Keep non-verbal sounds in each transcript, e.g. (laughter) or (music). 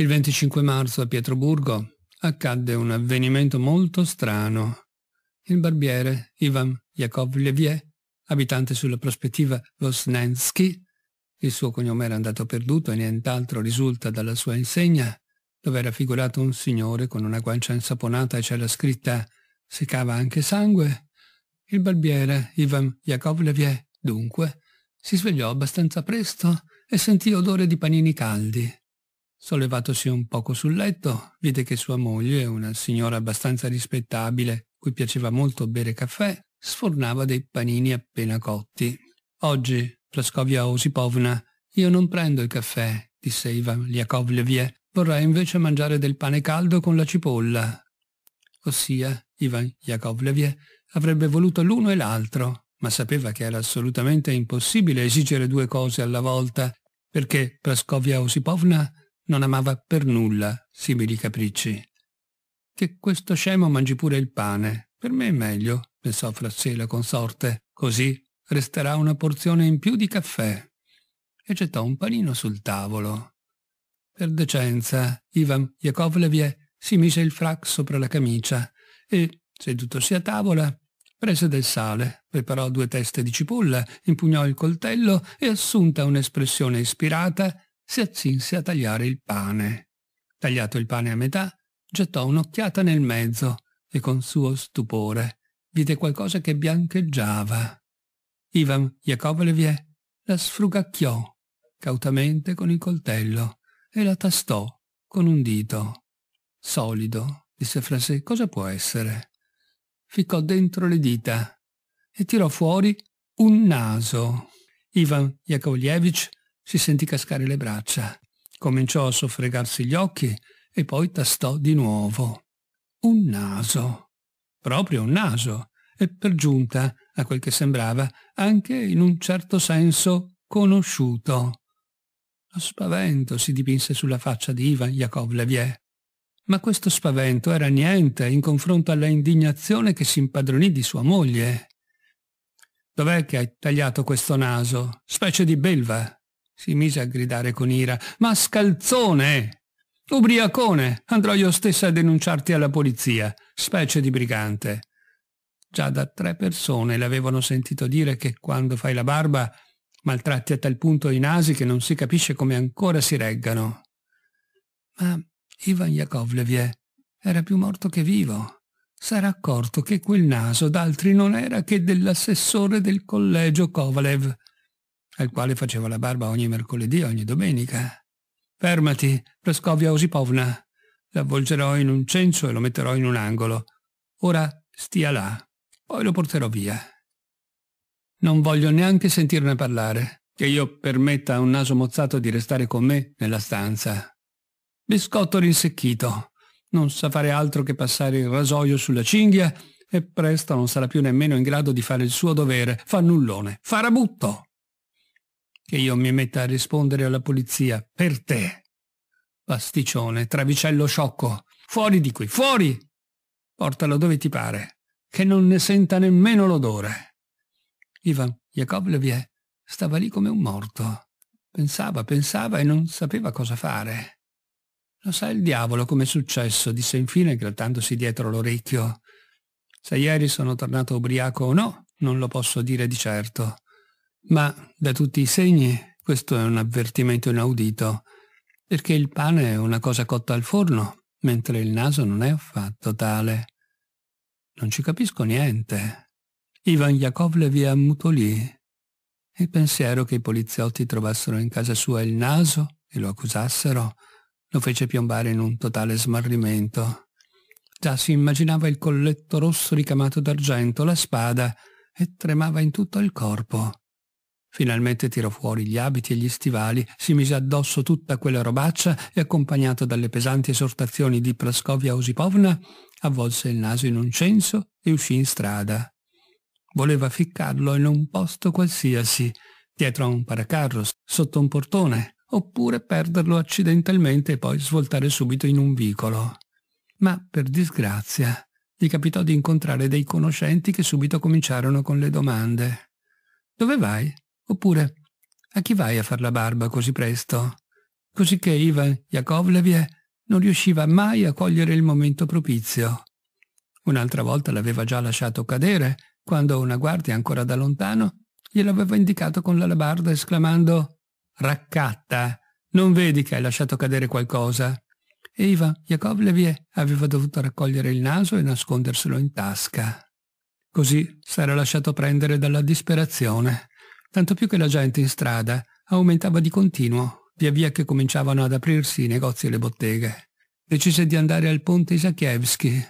Il 25 marzo a Pietroburgo accadde un avvenimento molto strano. Il barbiere Ivan Yakovlev, abitante sulla prospettiva Vosnensky, il suo cognome era andato perduto e nient'altro risulta dalla sua insegna, dove era figurato un signore con una guancia insaponata e c'era scritta «Si cava anche sangue». Il barbiere Ivan Yakovlev, dunque, si svegliò abbastanza presto e sentì odore di panini caldi. Sollevatosi un poco sul letto, vide che sua moglie, una signora abbastanza rispettabile, cui piaceva molto bere caffè, sfornava dei panini appena cotti. Oggi, Praskovia Osipovna, io non prendo il caffè, disse Ivan Liakovlevie, vorrei invece mangiare del pane caldo con la cipolla. Ossia, Ivan Yakovlevie avrebbe voluto l'uno e l'altro, ma sapeva che era assolutamente impossibile esigere due cose alla volta, perché Praskovia Osipovna non amava per nulla simili capricci. Che questo scemo mangi pure il pane, per me è meglio, pensò fra sé la consorte, così resterà una porzione in più di caffè. E gettò un panino sul tavolo. Per decenza, Ivan Yakovlevie si mise il frac sopra la camicia e, sedutosi a tavola, prese del sale, preparò due teste di cipolla, impugnò il coltello e, assunta un'espressione ispirata, si accinse a tagliare il pane. Tagliato il pane a metà, gettò un'occhiata nel mezzo e con suo stupore vide qualcosa che biancheggiava. Ivan Yakovlevie la sfrugacchiò cautamente con il coltello e la tastò con un dito. Solido, disse fra sé, cosa può essere? Ficcò dentro le dita e tirò fuori un naso. Ivan Yakovlevich si sentì cascare le braccia. Cominciò a soffregarsi gli occhi e poi tastò di nuovo. Un naso. Proprio un naso. E per giunta, a quel che sembrava, anche in un certo senso conosciuto. Lo spavento si dipinse sulla faccia di Ivan Yakovleviev. Ma questo spavento era niente in confronto alla indignazione che si impadronì di sua moglie. Dov'è che hai tagliato questo naso? Specie di belva, si mise a gridare con ira. Mascalzone! Ubriacone! Andrò io stessa a denunciarti alla polizia, specie di brigante. Già da tre persone le avevano sentito dire che quando fai la barba maltratti a tal punto i nasi che non si capisce come ancora si reggano. Ma Ivan Yakovlevie era più morto che vivo. S'era accorto che quel naso d'altri non era che dell'assessore del collegio Kovalev al quale faceva la barba ogni mercoledì e ogni domenica. Fermati, Praskovia Osipovna. L'avvolgerò in un cencio e lo metterò in un angolo. Ora stia là, poi lo porterò via. Non voglio neanche sentirne parlare, che io permetta a un naso mozzato di restare con me nella stanza. Biscotto rinsecchito. Non sa fare altro che passare il rasoio sulla cinghia e presto non sarà più nemmeno in grado di fare il suo dovere. Fannullone. nullone. Farabutto che io mi metta a rispondere alla polizia. Per te, pasticcione, travicello sciocco, fuori di qui, fuori! Portalo dove ti pare, che non ne senta nemmeno l'odore. Ivan Jakovleviev stava lì come un morto. Pensava, pensava e non sapeva cosa fare. Lo sa il diavolo com'è successo, disse infine grattandosi dietro l'orecchio. Se ieri sono tornato ubriaco o no, non lo posso dire di certo ma da tutti i segni questo è un avvertimento inaudito, perché il pane è una cosa cotta al forno, mentre il naso non è affatto tale. Non ci capisco niente. Ivan Yakovlev ammutolì. Il pensiero che i poliziotti trovassero in casa sua il naso e lo accusassero lo fece piombare in un totale smarrimento. Già si immaginava il colletto rosso ricamato d'argento, la spada, e tremava in tutto il corpo. Finalmente tirò fuori gli abiti e gli stivali, si mise addosso tutta quella robaccia e accompagnato dalle pesanti esortazioni di Praskovia Osipovna, avvolse il naso in un censo e uscì in strada. Voleva ficcarlo in un posto qualsiasi, dietro a un paracarro, sotto un portone, oppure perderlo accidentalmente e poi svoltare subito in un vicolo. Ma per disgrazia gli capitò di incontrare dei conoscenti che subito cominciarono con le domande. Dove vai? Oppure, a chi vai a far la barba così presto? Cosicché Ivan Yakovlevie non riusciva mai a cogliere il momento propizio. Un'altra volta l'aveva già lasciato cadere, quando una guardia ancora da lontano gliel'aveva indicato con l'alabarda esclamando «Raccatta! Non vedi che hai lasciato cadere qualcosa?» E Ivan Yakovlevie aveva dovuto raccogliere il naso e nasconderselo in tasca. Così s'era lasciato prendere dalla disperazione tanto più che la gente in strada aumentava di continuo, via via che cominciavano ad aprirsi i negozi e le botteghe. Decise di andare al ponte Isakievski.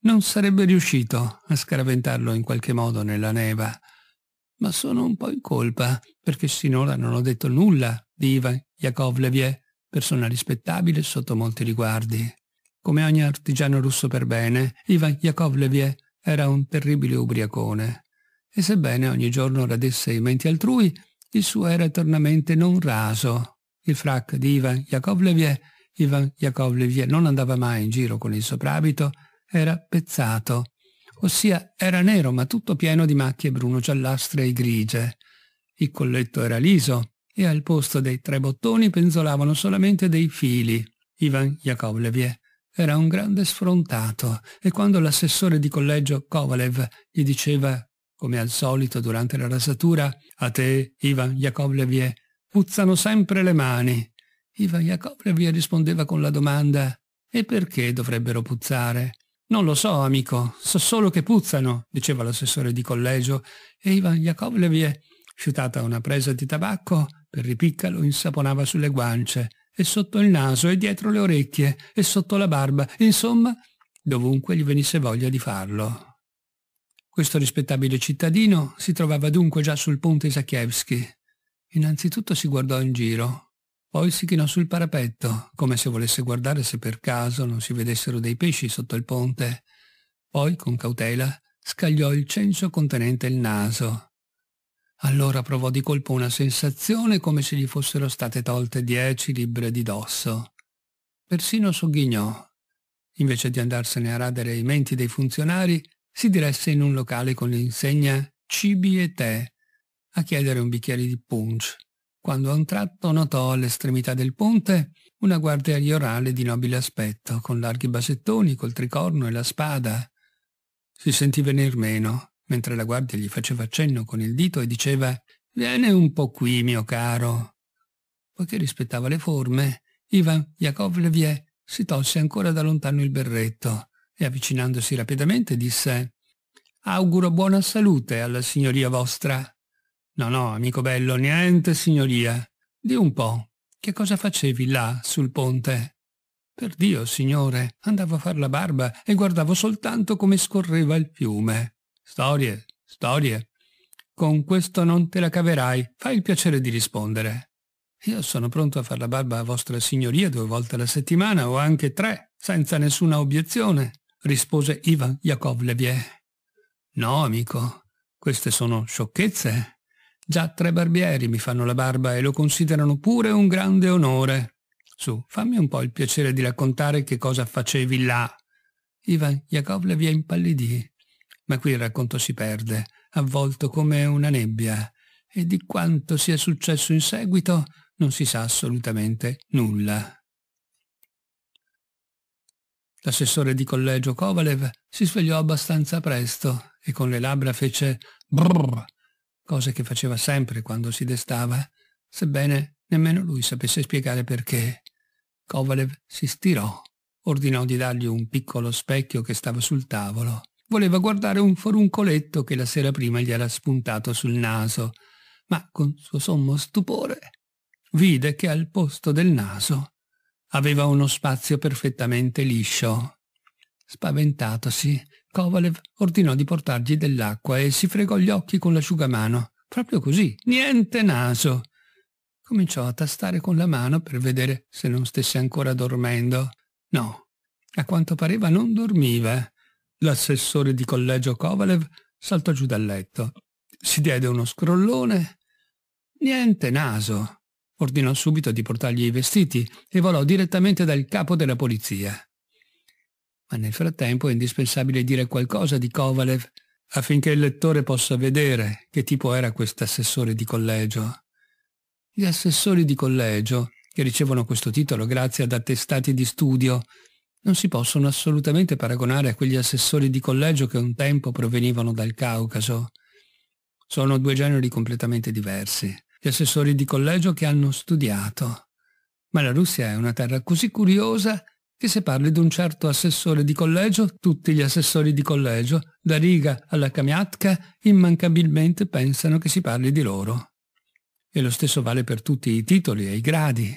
Non sarebbe riuscito a scaraventarlo in qualche modo nella neva. Ma sono un po' in colpa, perché sinora non ho detto nulla di Ivan Yakovleviev, persona rispettabile sotto molti riguardi. Come ogni artigiano russo per bene, Ivan Yakovleviev era un terribile ubriacone e sebbene ogni giorno radesse i menti altrui, il suo era eternamente non raso. Il frac di Ivan Yakovlev, Ivan Yakovlev non andava mai in giro con il soprabito, era pezzato, ossia era nero ma tutto pieno di macchie bruno-giallastre e grigie. Il colletto era liso e al posto dei tre bottoni penzolavano solamente dei fili. Ivan Yakovlev era un grande sfrontato e quando l'assessore di collegio Kovalev gli diceva come al solito durante la rasatura, a te, Ivan Jakovlevie, puzzano sempre le mani. Ivan Jakovlevie rispondeva con la domanda «E perché dovrebbero puzzare?» «Non lo so, amico, so solo che puzzano», diceva l'assessore di collegio, e Ivan Jakovlevie, sciutata una presa di tabacco, per ripicca lo insaponava sulle guance, e sotto il naso, e dietro le orecchie, e sotto la barba, insomma, dovunque gli venisse voglia di farlo. Questo rispettabile cittadino si trovava dunque già sul ponte Isakievski. Innanzitutto si guardò in giro, poi si chinò sul parapetto, come se volesse guardare se per caso non si vedessero dei pesci sotto il ponte. Poi, con cautela, scagliò il censo contenente il naso. Allora provò di colpo una sensazione come se gli fossero state tolte dieci libbre di dosso. Persino sogghignò. Invece di andarsene a radere i menti dei funzionari, si diresse in un locale con l'insegna Cibi e tè a chiedere un bicchiere di punch, quando a un tratto notò all'estremità del ponte una guardia riorale di nobile aspetto, con larghi basettoni, col tricorno e la spada. Si sentì venir meno, mentre la guardia gli faceva cenno con il dito e diceva «Viene un po' qui, mio caro». Poiché rispettava le forme, Ivan Yakovleviev si tolse ancora da lontano il berretto e avvicinandosi rapidamente disse Auguro buona salute alla signoria vostra. No, no, amico bello, niente signoria. Di un po', che cosa facevi là sul ponte? Per Dio, signore, andavo a far la barba e guardavo soltanto come scorreva il fiume. Storie, storie. Con questo non te la caverai, fai il piacere di rispondere. Io sono pronto a far la barba a vostra signoria due volte alla settimana o anche tre, senza nessuna obiezione rispose Ivan Jakovlevie. No, amico, queste sono sciocchezze. Già tre barbieri mi fanno la barba e lo considerano pure un grande onore. Su, fammi un po' il piacere di raccontare che cosa facevi là. Ivan Jakovlevie impallidì, ma qui il racconto si perde, avvolto come una nebbia, e di quanto sia successo in seguito non si sa assolutamente nulla. L'assessore di collegio Kovalev si svegliò abbastanza presto e con le labbra fece brrr, cose che faceva sempre quando si destava, sebbene nemmeno lui sapesse spiegare perché. Kovalev si stirò, ordinò di dargli un piccolo specchio che stava sul tavolo. Voleva guardare un foruncoletto che la sera prima gli era spuntato sul naso, ma con suo sommo stupore vide che al posto del naso Aveva uno spazio perfettamente liscio. Spaventatosi, Kovalev ordinò di portargli dell'acqua e si fregò gli occhi con l'asciugamano. Proprio così, niente naso. Cominciò a tastare con la mano per vedere se non stesse ancora dormendo. No, a quanto pareva non dormiva. L'assessore di collegio Kovalev saltò giù dal letto. Si diede uno scrollone. Niente naso. Ordinò subito di portargli i vestiti e volò direttamente dal capo della polizia. Ma nel frattempo è indispensabile dire qualcosa di Kovalev affinché il lettore possa vedere che tipo era quest'assessore di collegio. Gli assessori di collegio, che ricevono questo titolo grazie ad attestati di studio, non si possono assolutamente paragonare a quegli assessori di collegio che un tempo provenivano dal Caucaso. Sono due generi completamente diversi gli assessori di collegio che hanno studiato. Ma la Russia è una terra così curiosa che se parli di un certo assessore di collegio, tutti gli assessori di collegio, da Riga alla Kamiatka, immancabilmente pensano che si parli di loro. E lo stesso vale per tutti i titoli e i gradi.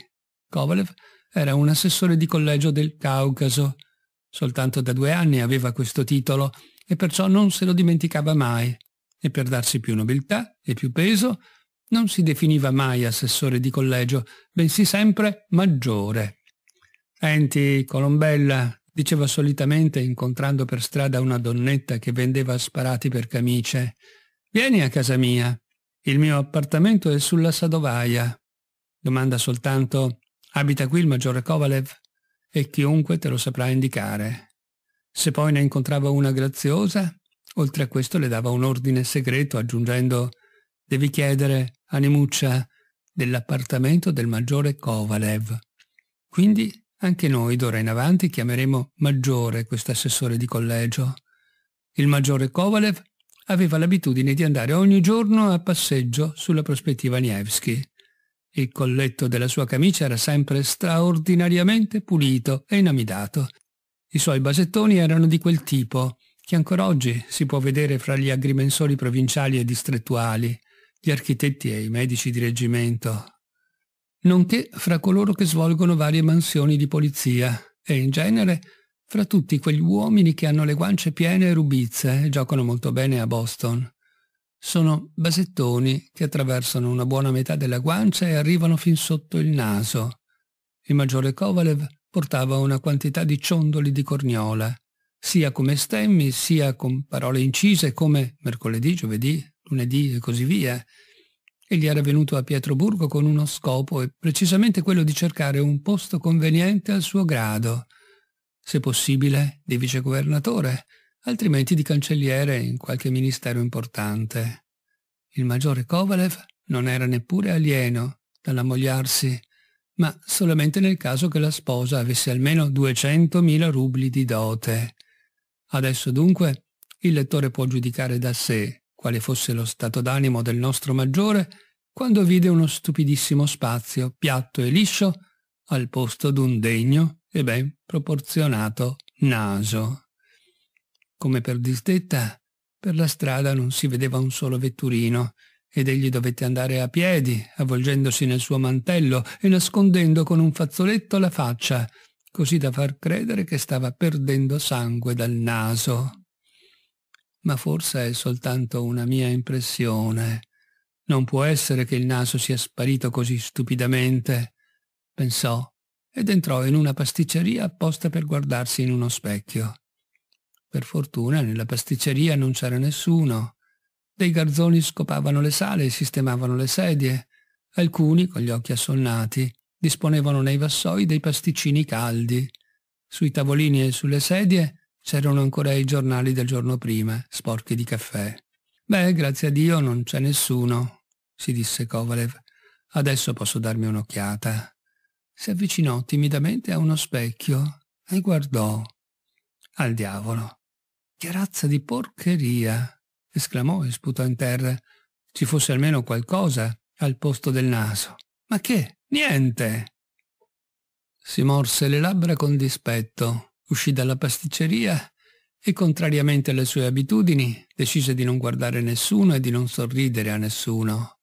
Kovalev era un assessore di collegio del Caucaso. Soltanto da due anni aveva questo titolo e perciò non se lo dimenticava mai. E per darsi più nobiltà e più peso, non si definiva mai assessore di collegio, bensì sempre maggiore. Senti, Colombella, diceva solitamente incontrando per strada una donnetta che vendeva sparati per camicie, vieni a casa mia, il mio appartamento è sulla Sadovaia. Domanda soltanto, abita qui il maggiore Kovalev? E chiunque te lo saprà indicare. Se poi ne incontrava una graziosa, oltre a questo le dava un ordine segreto aggiungendo Devi chiedere a Nemuccia dell'appartamento del maggiore Kovalev. Quindi anche noi d'ora in avanti chiameremo maggiore quest'assessore di collegio. Il maggiore Kovalev aveva l'abitudine di andare ogni giorno a passeggio sulla prospettiva Nievski. Il colletto della sua camicia era sempre straordinariamente pulito e inamidato. I suoi basettoni erano di quel tipo, che ancora oggi si può vedere fra gli agrimensori provinciali e distrettuali gli architetti e i medici di reggimento, nonché fra coloro che svolgono varie mansioni di polizia e in genere fra tutti quegli uomini che hanno le guance piene e rubizze e giocano molto bene a Boston. Sono basettoni che attraversano una buona metà della guancia e arrivano fin sotto il naso. Il maggiore Kovalev portava una quantità di ciondoli di corniola, sia come stemmi, sia con parole incise come mercoledì, giovedì, lunedì e così via. Egli era venuto a Pietroburgo con uno scopo e precisamente quello di cercare un posto conveniente al suo grado, se possibile di vicegovernatore, altrimenti di cancelliere in qualche ministero importante. Il maggiore Kovalev non era neppure alieno dall'ammogliarsi, ma solamente nel caso che la sposa avesse almeno 200.000 rubli di dote. Adesso dunque il lettore può giudicare da sé quale fosse lo stato d'animo del nostro maggiore, quando vide uno stupidissimo spazio, piatto e liscio, al posto d'un degno e ben proporzionato naso. Come per disdetta, per la strada non si vedeva un solo vetturino, ed egli dovette andare a piedi, avvolgendosi nel suo mantello e nascondendo con un fazzoletto la faccia, così da far credere che stava perdendo sangue dal naso ma forse è soltanto una mia impressione. Non può essere che il naso sia sparito così stupidamente, pensò, ed entrò in una pasticceria apposta per guardarsi in uno specchio. Per fortuna nella pasticceria non c'era nessuno. Dei garzoni scopavano le sale e sistemavano le sedie. Alcuni, con gli occhi assonnati, disponevano nei vassoi dei pasticcini caldi. Sui tavolini e sulle sedie C'erano ancora i giornali del giorno prima, sporchi di caffè. Beh, grazie a Dio non c'è nessuno, si disse Kovalev. Adesso posso darmi un'occhiata. Si avvicinò timidamente a uno specchio e guardò. Al diavolo. Che razza di porcheria! esclamò e sputò in terra. Ci fosse almeno qualcosa al posto del naso. Ma che? Niente! Si morse le labbra con dispetto uscì dalla pasticceria e, contrariamente alle sue abitudini, decise di non guardare nessuno e di non sorridere a nessuno.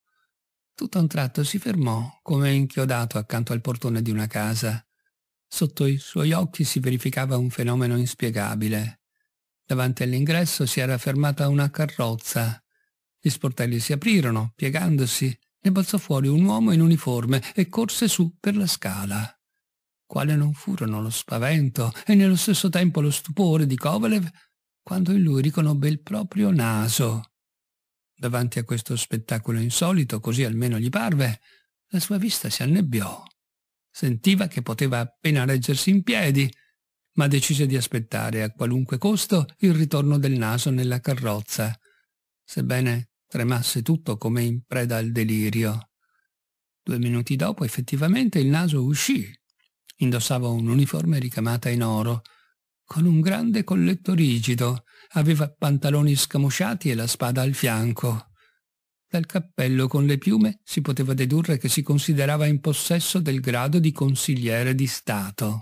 Tutto a un tratto si fermò, come inchiodato accanto al portone di una casa. Sotto i suoi occhi si verificava un fenomeno inspiegabile. Davanti all'ingresso si era fermata una carrozza. Gli sportelli si aprirono, piegandosi, ne balzò fuori un uomo in uniforme e corse su per la scala quale non furono lo spavento e nello stesso tempo lo stupore di Kovalev quando in lui riconobbe il proprio naso. Davanti a questo spettacolo insolito, così almeno gli parve, la sua vista si annebbiò. Sentiva che poteva appena reggersi in piedi, ma decise di aspettare a qualunque costo il ritorno del naso nella carrozza, sebbene tremasse tutto come in preda al delirio. Due minuti dopo effettivamente il naso uscì indossava un'uniforme ricamata in oro, con un grande colletto rigido, aveva pantaloni scamosciati e la spada al fianco. Dal cappello con le piume si poteva dedurre che si considerava in possesso del grado di consigliere di Stato.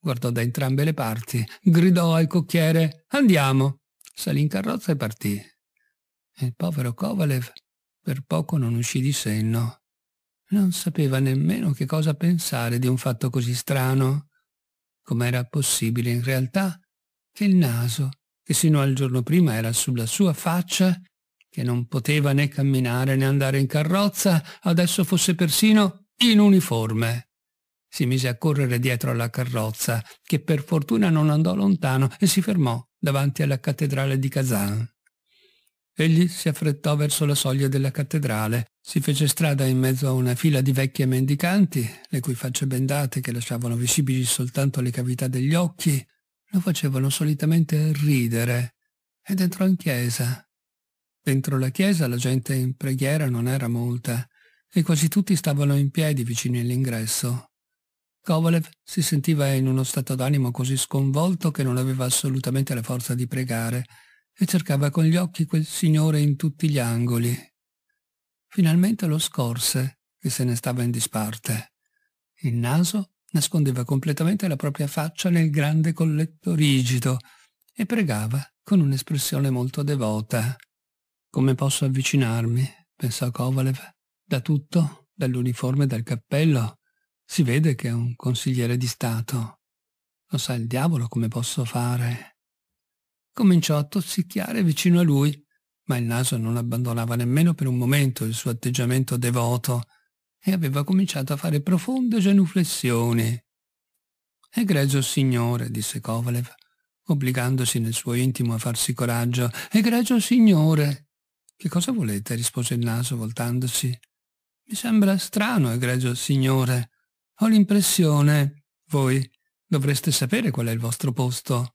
Guardò da entrambe le parti, gridò al cocchiere «Andiamo!» salì in carrozza e partì. Il povero Kovalev per poco non uscì di senno. Non sapeva nemmeno che cosa pensare di un fatto così strano. Com'era possibile in realtà che il naso, che sino al giorno prima era sulla sua faccia, che non poteva né camminare né andare in carrozza, adesso fosse persino in uniforme. Si mise a correre dietro alla carrozza, che per fortuna non andò lontano e si fermò davanti alla cattedrale di Kazan. Egli si affrettò verso la soglia della cattedrale, si fece strada in mezzo a una fila di vecchie mendicanti, le cui facce bendate, che lasciavano visibili soltanto le cavità degli occhi, lo facevano solitamente ridere, ed entrò in chiesa. Dentro la chiesa la gente in preghiera non era molta, e quasi tutti stavano in piedi vicini all'ingresso. Kovalev si sentiva in uno stato d'animo così sconvolto che non aveva assolutamente la forza di pregare, e cercava con gli occhi quel signore in tutti gli angoli. Finalmente lo scorse, che se ne stava in disparte. Il naso nascondeva completamente la propria faccia nel grande colletto rigido e pregava con un'espressione molto devota. Come posso avvicinarmi? pensò Kovalev. Da tutto, dall'uniforme e dal cappello, si vede che è un consigliere di Stato. Lo sa il diavolo come posso fare cominciò a tossicchiare vicino a lui, ma il naso non abbandonava nemmeno per un momento il suo atteggiamento devoto e aveva cominciato a fare profonde genuflessioni. Egregio signore, disse Kovalev, obbligandosi nel suo intimo a farsi coraggio. Egregio signore! Che cosa volete? rispose il naso, voltandosi. Mi sembra strano, egregio signore. Ho l'impressione, voi dovreste sapere qual è il vostro posto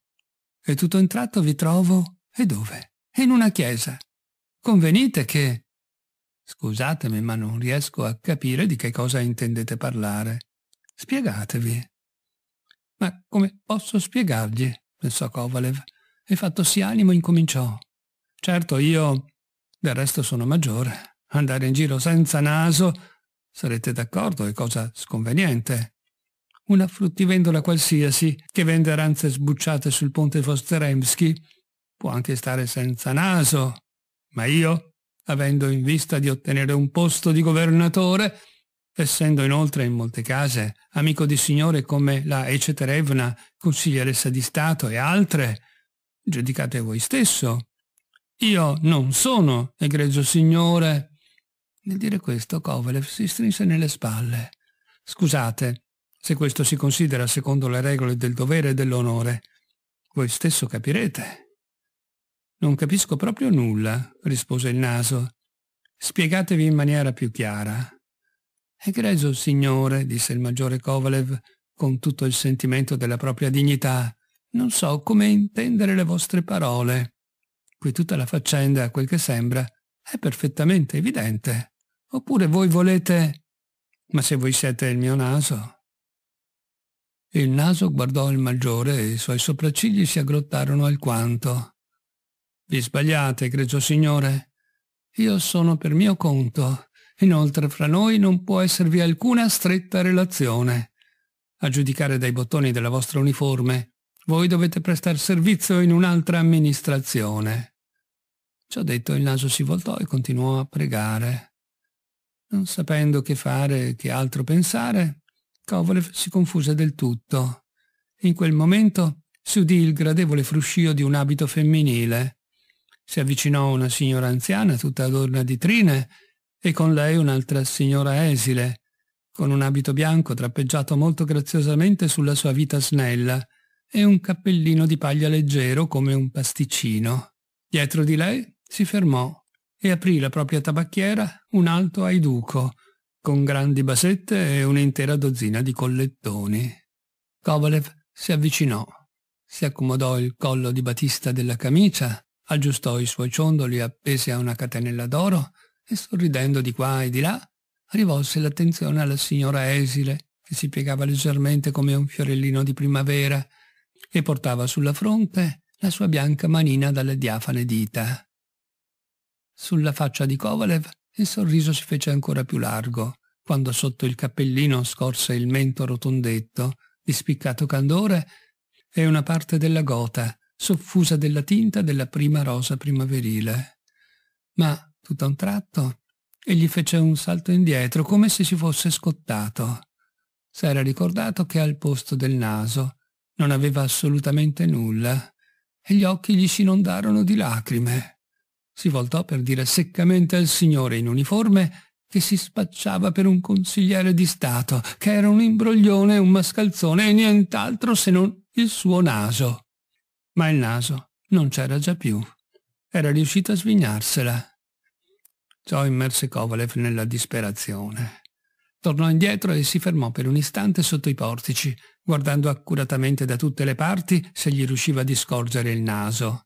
e tutto un tratto vi trovo, e dove? In una chiesa. Convenite che... Scusatemi, ma non riesco a capire di che cosa intendete parlare. Spiegatevi. Ma come posso spiegargli? pensò Kovalev, e fattosi animo incominciò. Certo, io... del resto sono maggiore. Andare in giro senza naso, sarete d'accordo, è cosa sconveniente una fruttivendola qualsiasi che vende aranze sbucciate sul ponte Fosteremski può anche stare senza naso, ma io, avendo in vista di ottenere un posto di governatore, essendo inoltre in molte case amico di signore come la Eceterevna, consiglieressa di Stato e altre, giudicate voi stesso. Io non sono egregio signore. Nel dire questo Kovalev si strinse nelle spalle. Scusate, se questo si considera secondo le regole del dovere e dell'onore. Voi stesso capirete. Non capisco proprio nulla, rispose il naso. Spiegatevi in maniera più chiara. Egregio signore, disse il maggiore Kovalev, con tutto il sentimento della propria dignità, non so come intendere le vostre parole. Qui tutta la faccenda, a quel che sembra, è perfettamente evidente. Oppure voi volete... Ma se voi siete il mio naso, il naso guardò il maggiore e i suoi sopraccigli si aggrottarono alquanto. Vi sbagliate, egregio signore. Io sono per mio conto. Inoltre fra noi non può esservi alcuna stretta relazione. A giudicare dai bottoni della vostra uniforme, voi dovete prestar servizio in un'altra amministrazione. Ciò detto il naso si voltò e continuò a pregare. Non sapendo che fare e che altro pensare, Kovalev si confuse del tutto. In quel momento si udì il gradevole fruscio di un abito femminile. Si avvicinò una signora anziana tutta adorna di trine e con lei un'altra signora esile, con un abito bianco trappeggiato molto graziosamente sulla sua vita snella e un cappellino di paglia leggero come un pasticcino. Dietro di lei si fermò e aprì la propria tabacchiera un alto aiduco con grandi basette e un'intera dozzina di collettoni. Kovalev si avvicinò, si accomodò il collo di batista della camicia, aggiustò i suoi ciondoli appesi a una catenella d'oro e sorridendo di qua e di là rivolse l'attenzione alla signora esile che si piegava leggermente come un fiorellino di primavera e portava sulla fronte la sua bianca manina dalle diafane dita. Sulla faccia di Kovalev il sorriso si fece ancora più largo quando sotto il cappellino scorse il mento rotondetto, di spiccato candore, e una parte della gota, soffusa della tinta della prima rosa primaverile. Ma, tutto a un tratto, egli fece un salto indietro, come se si fosse scottato. S'era ricordato che al posto del naso non aveva assolutamente nulla, e gli occhi gli si inondarono di lacrime si voltò per dire seccamente al signore in uniforme che si spacciava per un consigliere di Stato, che era un imbroglione, un mascalzone e nient'altro se non il suo naso. Ma il naso non c'era già più. Era riuscita a svignarsela. Ciò immerse Kovalev nella disperazione. Tornò indietro e si fermò per un istante sotto i portici, guardando accuratamente da tutte le parti se gli riusciva di scorgere il naso.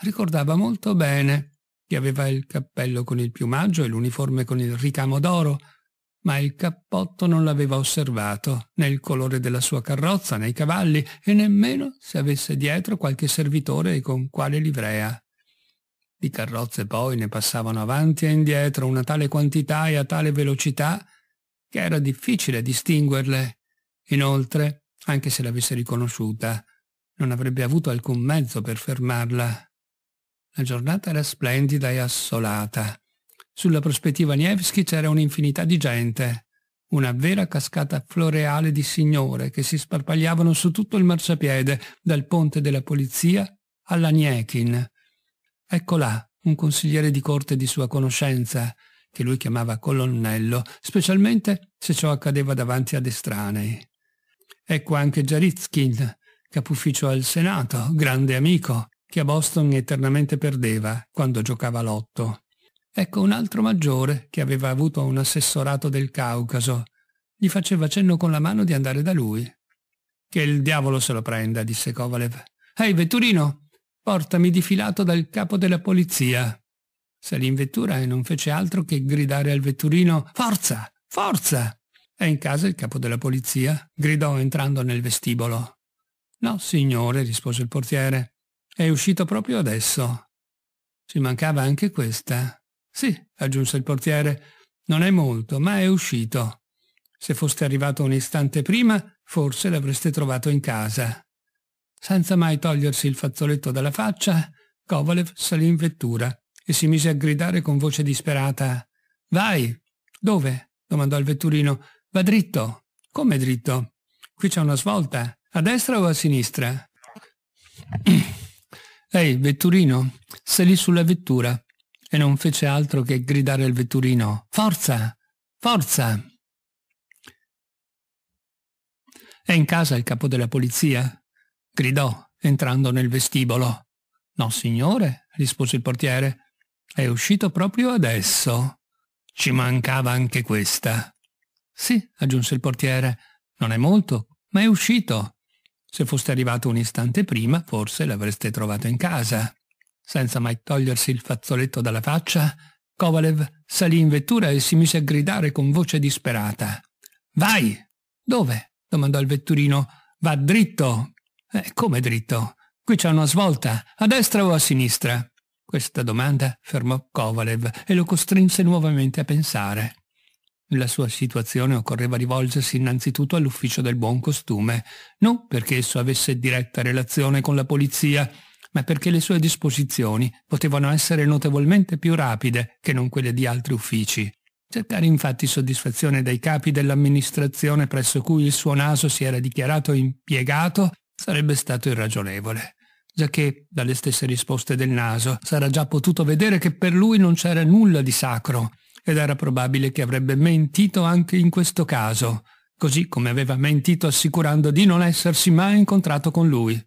Ricordava molto bene che aveva il cappello con il piumaggio e l'uniforme con il ricamo d'oro, ma il cappotto non l'aveva osservato, né il colore della sua carrozza, né i cavalli, e nemmeno se avesse dietro qualche servitore e con quale livrea. Di carrozze poi ne passavano avanti e indietro una tale quantità e a tale velocità che era difficile distinguerle. Inoltre, anche se l'avesse riconosciuta, non avrebbe avuto alcun mezzo per fermarla. La giornata era splendida e assolata. Sulla prospettiva Nievski c'era un'infinità di gente, una vera cascata floreale di signore che si sparpagliavano su tutto il marciapiede, dal ponte della polizia alla Niekin. Ecco là un consigliere di corte di sua conoscenza, che lui chiamava colonnello, specialmente se ciò accadeva davanti ad estranei. Ecco anche Jarizkin, capufficio al Senato, grande amico, che a Boston eternamente perdeva quando giocava lotto. Ecco un altro maggiore che aveva avuto un assessorato del Caucaso. Gli faceva cenno con la mano di andare da lui. Che il diavolo se lo prenda, disse Kovalev. Ehi, vetturino, portami di filato dal capo della polizia. Salì in vettura e non fece altro che gridare al vetturino Forza! Forza! È in casa il capo della polizia? gridò entrando nel vestibolo. No, signore, rispose il portiere. È uscito proprio adesso. Ci mancava anche questa. Sì, aggiunse il portiere, non è molto, ma è uscito. Se foste arrivato un istante prima, forse l'avreste trovato in casa. Senza mai togliersi il fazzoletto dalla faccia, Kovalev salì in vettura e si mise a gridare con voce disperata. Vai! Dove? domandò il vetturino. Va dritto. Come dritto? Qui c'è una svolta. A destra o a sinistra? (clears throat) Ehi, vetturino, salì sulla vettura e non fece altro che gridare al vetturino, forza, forza. È in casa il capo della polizia? gridò, entrando nel vestibolo. No, signore, rispose il portiere, è uscito proprio adesso. Ci mancava anche questa. Sì, aggiunse il portiere, non è molto, ma è uscito. Se foste arrivato un istante prima, forse l'avreste trovato in casa. Senza mai togliersi il fazzoletto dalla faccia, Kovalev salì in vettura e si mise a gridare con voce disperata. Vai! Dove? domandò il vetturino. Va dritto! Eh, come dritto? Qui c'è una svolta, a destra o a sinistra? Questa domanda fermò Kovalev e lo costrinse nuovamente a pensare. Nella sua situazione occorreva rivolgersi innanzitutto all'ufficio del buon costume, non perché esso avesse diretta relazione con la polizia, ma perché le sue disposizioni potevano essere notevolmente più rapide che non quelle di altri uffici. Cercare infatti soddisfazione dai capi dell'amministrazione presso cui il suo naso si era dichiarato impiegato sarebbe stato irragionevole, già che dalle stesse risposte del naso sarà già potuto vedere che per lui non c'era nulla di sacro ed era probabile che avrebbe mentito anche in questo caso, così come aveva mentito assicurando di non essersi mai incontrato con lui.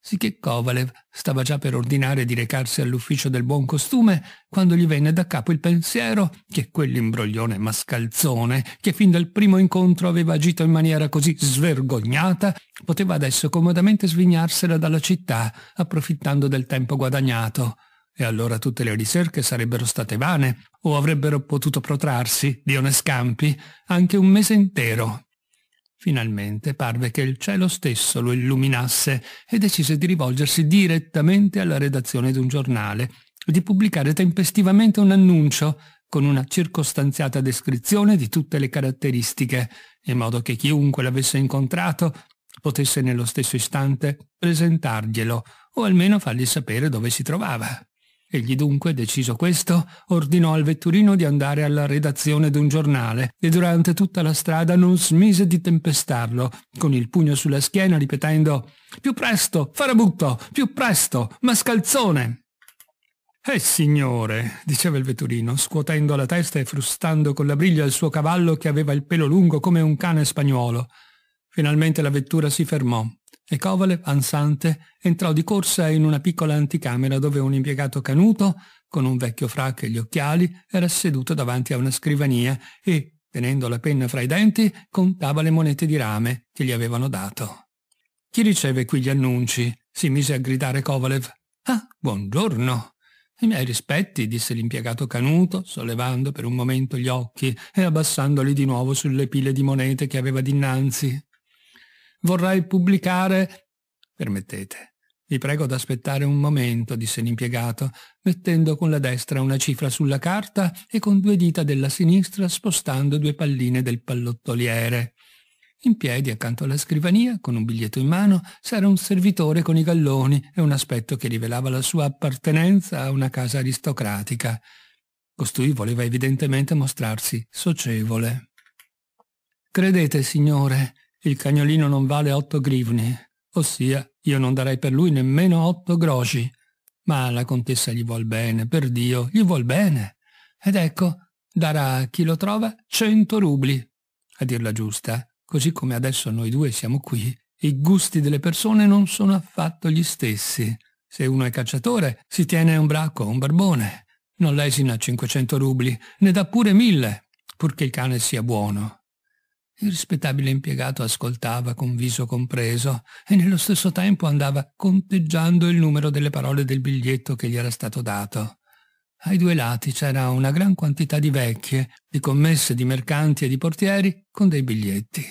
Sicché Kovalev stava già per ordinare di recarsi all'ufficio del buon costume quando gli venne da capo il pensiero che quell'imbroglione mascalzone, che fin dal primo incontro aveva agito in maniera così svergognata, poteva adesso comodamente svignarsela dalla città, approfittando del tempo guadagnato. E allora tutte le ricerche sarebbero state vane o avrebbero potuto protrarsi, Dio ne scampi, anche un mese intero. Finalmente parve che il cielo stesso lo illuminasse e decise di rivolgersi direttamente alla redazione di un giornale e di pubblicare tempestivamente un annuncio con una circostanziata descrizione di tutte le caratteristiche, in modo che chiunque l'avesse incontrato potesse nello stesso istante presentarglielo o almeno fargli sapere dove si trovava. Egli dunque, deciso questo, ordinò al vetturino di andare alla redazione d'un giornale e durante tutta la strada non smise di tempestarlo, con il pugno sulla schiena ripetendo «Più presto, farabutto, più presto, mascalzone!» Eh signore, diceva il vetturino, scuotendo la testa e frustando con la briglia il suo cavallo che aveva il pelo lungo come un cane spagnuolo. Finalmente la vettura si fermò e Kovalev, ansante, entrò di corsa in una piccola anticamera dove un impiegato canuto, con un vecchio frac e gli occhiali, era seduto davanti a una scrivania e, tenendo la penna fra i denti, contava le monete di rame che gli avevano dato. Chi riceve qui gli annunci? si mise a gridare Kovalev. Ah, buongiorno. I miei rispetti, disse l'impiegato canuto, sollevando per un momento gli occhi e abbassandoli di nuovo sulle pile di monete che aveva dinanzi vorrei pubblicare... Permettete, vi prego d'aspettare un momento, disse l'impiegato, mettendo con la destra una cifra sulla carta e con due dita della sinistra spostando due palline del pallottoliere. In piedi accanto alla scrivania, con un biglietto in mano, c'era un servitore con i galloni e un aspetto che rivelava la sua appartenenza a una casa aristocratica. Costui voleva evidentemente mostrarsi socievole. Credete, signore, il cagnolino non vale otto grivne, ossia io non darei per lui nemmeno otto grosci. Ma la contessa gli vuol bene, per Dio, gli vuol bene. Ed ecco, darà a chi lo trova cento rubli. A dirla giusta, così come adesso noi due siamo qui, i gusti delle persone non sono affatto gli stessi. Se uno è cacciatore, si tiene un bracco, o un barbone. Non lesina 500 rubli, ne dà pure mille, purché il cane sia buono. Il rispettabile impiegato ascoltava con viso compreso e nello stesso tempo andava conteggiando il numero delle parole del biglietto che gli era stato dato. Ai due lati c'era una gran quantità di vecchie, di commesse, di mercanti e di portieri con dei biglietti.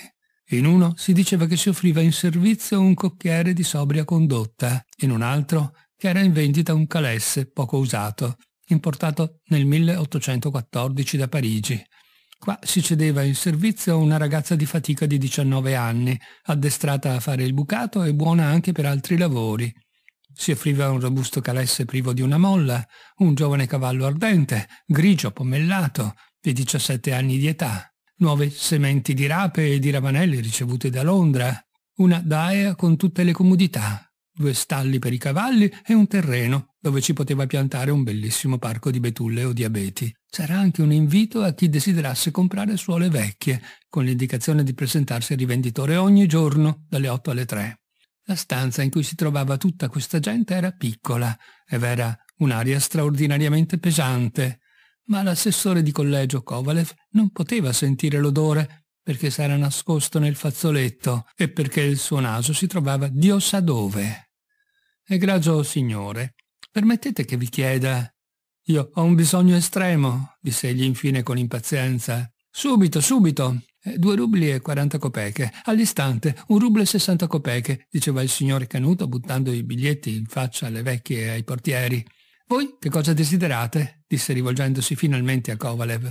In uno si diceva che si offriva in servizio un cocchiere di sobria condotta, in un altro che era in vendita un calesse poco usato, importato nel 1814 da Parigi, Qua si cedeva in servizio una ragazza di fatica di 19 anni, addestrata a fare il bucato e buona anche per altri lavori. Si offriva un robusto calesse privo di una molla, un giovane cavallo ardente, grigio pomellato, di 17 anni di età, nuove sementi di rape e di ravanelli ricevute da Londra, una daea con tutte le comodità, due stalli per i cavalli e un terreno dove ci poteva piantare un bellissimo parco di betulle o di abeti c'era anche un invito a chi desiderasse comprare suole vecchie, con l'indicazione di presentarsi al rivenditore ogni giorno dalle 8 alle 3. La stanza in cui si trovava tutta questa gente era piccola ed era un'aria straordinariamente pesante, ma l'assessore di collegio Kovalev non poteva sentire l'odore perché s'era nascosto nel fazzoletto e perché il suo naso si trovava Dio sa dove. Egregio signore, permettete che vi chieda io ho un bisogno estremo, disse egli infine con impazienza. Subito, subito. Eh, due rubli e quaranta copeche. All'istante, un rublo e sessanta copeche, diceva il signore Canuto buttando i biglietti in faccia alle vecchie e ai portieri. Voi che cosa desiderate? disse rivolgendosi finalmente a Kovalev.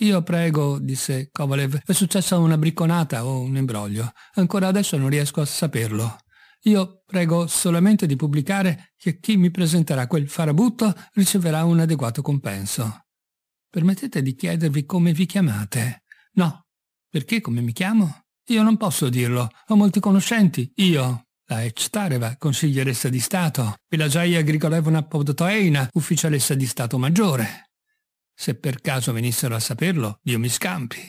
Io prego, disse Kovalev, è successa una bricconata o un imbroglio. Ancora adesso non riesco a saperlo. Io prego solamente di pubblicare che chi mi presenterà quel farabutto riceverà un adeguato compenso. Permettete di chiedervi come vi chiamate? No. Perché come mi chiamo? Io non posso dirlo. Ho molti conoscenti. Io. La Ectareva, consiglieressa di Stato. Pelagiaia Grigolevna Podotoeina, ufficialessa di Stato Maggiore. Se per caso venissero a saperlo, Dio mi scampi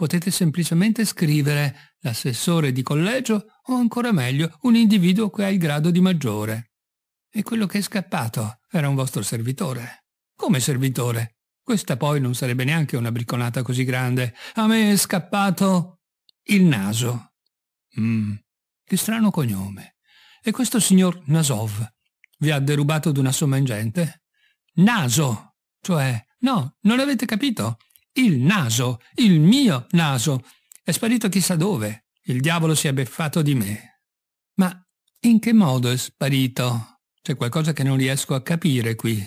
potete semplicemente scrivere l'assessore di collegio o ancora meglio un individuo che ha il grado di maggiore. E quello che è scappato era un vostro servitore. Come servitore? Questa poi non sarebbe neanche una bricconata così grande. A me è scappato il naso. Mmm, che strano cognome. E questo signor Nasov vi ha derubato d'una somma ingente? Naso! Cioè, no, non avete capito. Il naso, il mio naso, è sparito chissà dove. Il diavolo si è beffato di me. Ma in che modo è sparito? C'è qualcosa che non riesco a capire qui.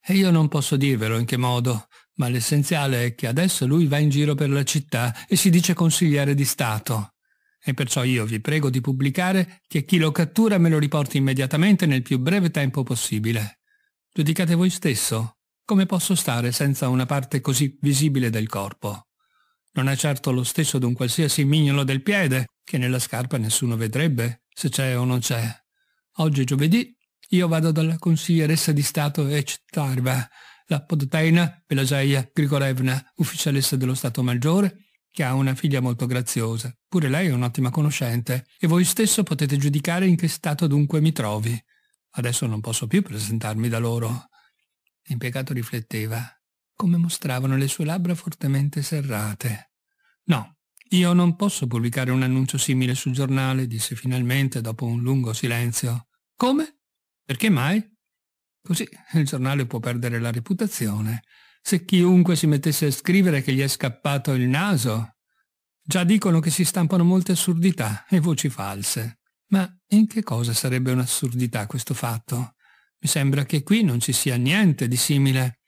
E io non posso dirvelo in che modo, ma l'essenziale è che adesso lui va in giro per la città e si dice consigliere di Stato. E perciò io vi prego di pubblicare che chi lo cattura me lo riporti immediatamente nel più breve tempo possibile. Giudicate voi stesso come posso stare senza una parte così visibile del corpo? Non è certo lo stesso d'un qualsiasi mignolo del piede, che nella scarpa nessuno vedrebbe, se c'è o non c'è. Oggi giovedì io vado dalla consiglieressa di Stato Ectarva, la Podtaina Pelageia Grigorevna, ufficialessa dello Stato Maggiore, che ha una figlia molto graziosa. Pure lei è un'ottima conoscente, e voi stesso potete giudicare in che stato dunque mi trovi. Adesso non posso più presentarmi da loro. L'impiegato rifletteva, come mostravano le sue labbra fortemente serrate. No, io non posso pubblicare un annuncio simile sul giornale, disse finalmente dopo un lungo silenzio. Come? Perché mai? Così il giornale può perdere la reputazione. Se chiunque si mettesse a scrivere che gli è scappato il naso. Già dicono che si stampano molte assurdità e voci false. Ma in che cosa sarebbe un'assurdità questo fatto? Mi sembra che qui non ci sia niente di simile.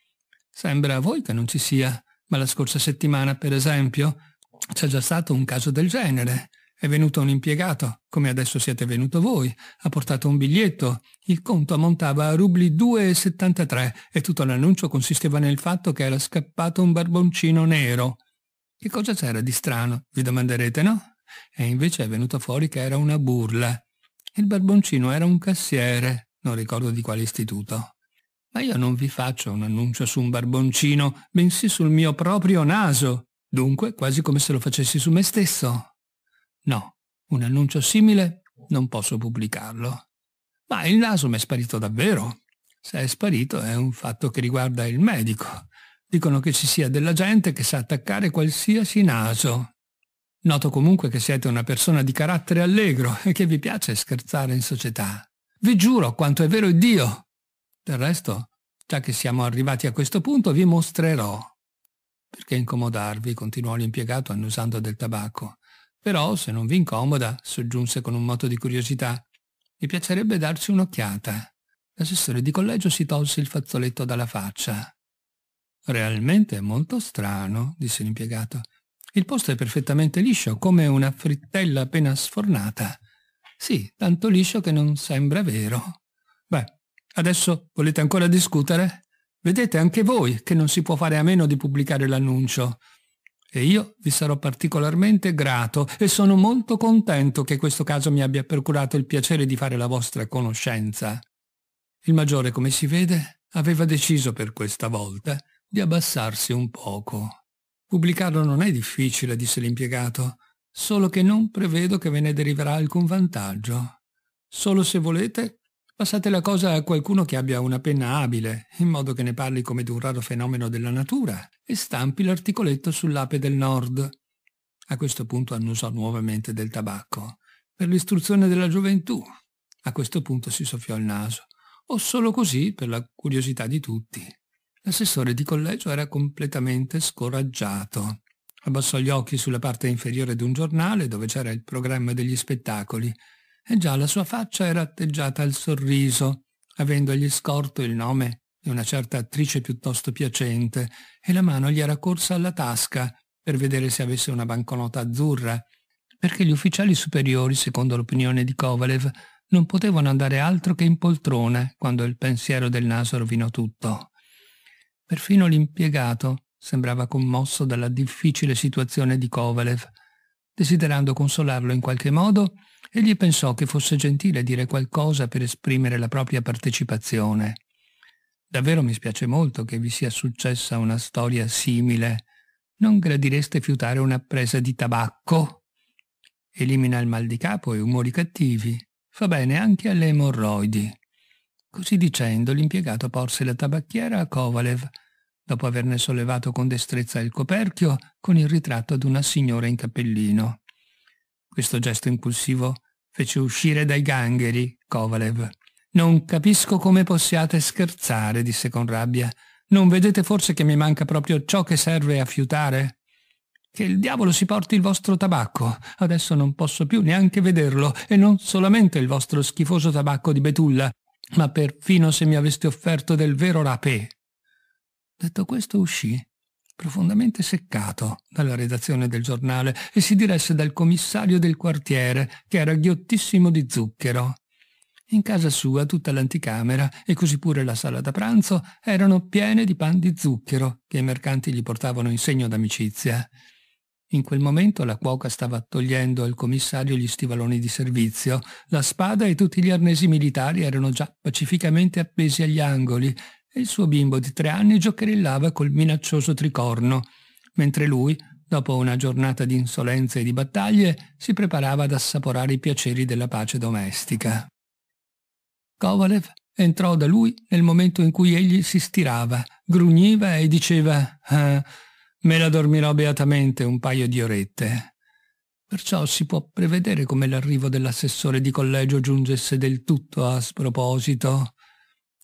Sembra a voi che non ci sia, ma la scorsa settimana, per esempio, c'è già stato un caso del genere. È venuto un impiegato, come adesso siete venuto voi, ha portato un biglietto. Il conto ammontava a rubli 2,73 e tutto l'annuncio consisteva nel fatto che era scappato un barboncino nero. Che cosa c'era di strano, vi domanderete, no? E invece è venuto fuori che era una burla. Il barboncino era un cassiere non ricordo di quale istituto. Ma io non vi faccio un annuncio su un barboncino, bensì sul mio proprio naso, dunque quasi come se lo facessi su me stesso. No, un annuncio simile non posso pubblicarlo. Ma il naso mi è sparito davvero. Se è sparito è un fatto che riguarda il medico. Dicono che ci sia della gente che sa attaccare qualsiasi naso. Noto comunque che siete una persona di carattere allegro e che vi piace scherzare in società. Vi giuro quanto è vero il Dio. Del resto, già che siamo arrivati a questo punto, vi mostrerò. Perché incomodarvi, continuò l'impiegato annusando del tabacco. Però, se non vi incomoda, soggiunse con un moto di curiosità, mi piacerebbe darci un'occhiata. L'assessore di collegio si tolse il fazzoletto dalla faccia. Realmente è molto strano, disse l'impiegato. Il posto è perfettamente liscio, come una frittella appena sfornata. Sì, tanto liscio che non sembra vero. Beh, adesso volete ancora discutere? Vedete anche voi che non si può fare a meno di pubblicare l'annuncio. E io vi sarò particolarmente grato e sono molto contento che questo caso mi abbia procurato il piacere di fare la vostra conoscenza. Il maggiore, come si vede, aveva deciso per questa volta di abbassarsi un poco. Pubblicarlo non è difficile, disse l'impiegato solo che non prevedo che ve ne deriverà alcun vantaggio. Solo se volete, passate la cosa a qualcuno che abbia una penna abile, in modo che ne parli come di un raro fenomeno della natura, e stampi l'articoletto sull'ape del nord. A questo punto annusò nuovamente del tabacco. Per l'istruzione della gioventù. A questo punto si soffiò il naso. O solo così, per la curiosità di tutti. L'assessore di collegio era completamente scoraggiato. Abbassò gli occhi sulla parte inferiore di un giornale dove c'era il programma degli spettacoli e già la sua faccia era atteggiata al sorriso, avendogli scorto il nome di una certa attrice piuttosto piacente e la mano gli era corsa alla tasca per vedere se avesse una banconota azzurra, perché gli ufficiali superiori, secondo l'opinione di Kovalev, non potevano andare altro che in poltrona quando il pensiero del naso rovinò tutto. Perfino l'impiegato Sembrava commosso dalla difficile situazione di Kovalev. Desiderando consolarlo in qualche modo, egli pensò che fosse gentile dire qualcosa per esprimere la propria partecipazione. Davvero mi spiace molto che vi sia successa una storia simile. Non gradireste fiutare una presa di tabacco? Elimina il mal di capo e umori cattivi. Fa bene anche alle emorroidi. Così dicendo, l'impiegato porse la tabacchiera a Kovalev dopo averne sollevato con destrezza il coperchio con il ritratto una signora in cappellino. Questo gesto impulsivo fece uscire dai gangheri Kovalev. Non capisco come possiate scherzare, disse con rabbia. Non vedete forse che mi manca proprio ciò che serve a fiutare? Che il diavolo si porti il vostro tabacco. Adesso non posso più neanche vederlo, e non solamente il vostro schifoso tabacco di betulla, ma perfino se mi aveste offerto del vero rapè. Detto questo uscì, profondamente seccato, dalla redazione del giornale e si diresse dal commissario del quartiere, che era ghiottissimo di zucchero. In casa sua tutta l'anticamera e così pure la sala da pranzo erano piene di pan di zucchero che i mercanti gli portavano in segno d'amicizia. In quel momento la cuoca stava togliendo al commissario gli stivaloni di servizio, la spada e tutti gli arnesi militari erano già pacificamente appesi agli angoli e il suo bimbo di tre anni giocherellava col minaccioso tricorno, mentre lui, dopo una giornata di insolenze e di battaglie, si preparava ad assaporare i piaceri della pace domestica. Kovalev entrò da lui nel momento in cui egli si stirava, grugniva e diceva ah, «Me la dormirò beatamente un paio di orette». Perciò si può prevedere come l'arrivo dell'assessore di collegio giungesse del tutto a sproposito.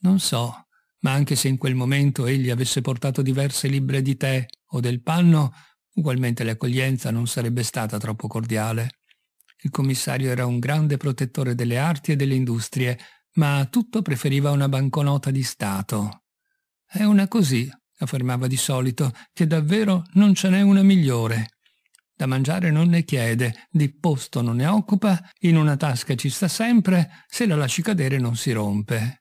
Non so ma anche se in quel momento egli avesse portato diverse libbre di tè o del panno, ugualmente l'accoglienza non sarebbe stata troppo cordiale. Il commissario era un grande protettore delle arti e delle industrie, ma a tutto preferiva una banconota di Stato. È una così, affermava di solito, che davvero non ce n'è una migliore. Da mangiare non ne chiede, di posto non ne occupa, in una tasca ci sta sempre, se la lasci cadere non si rompe.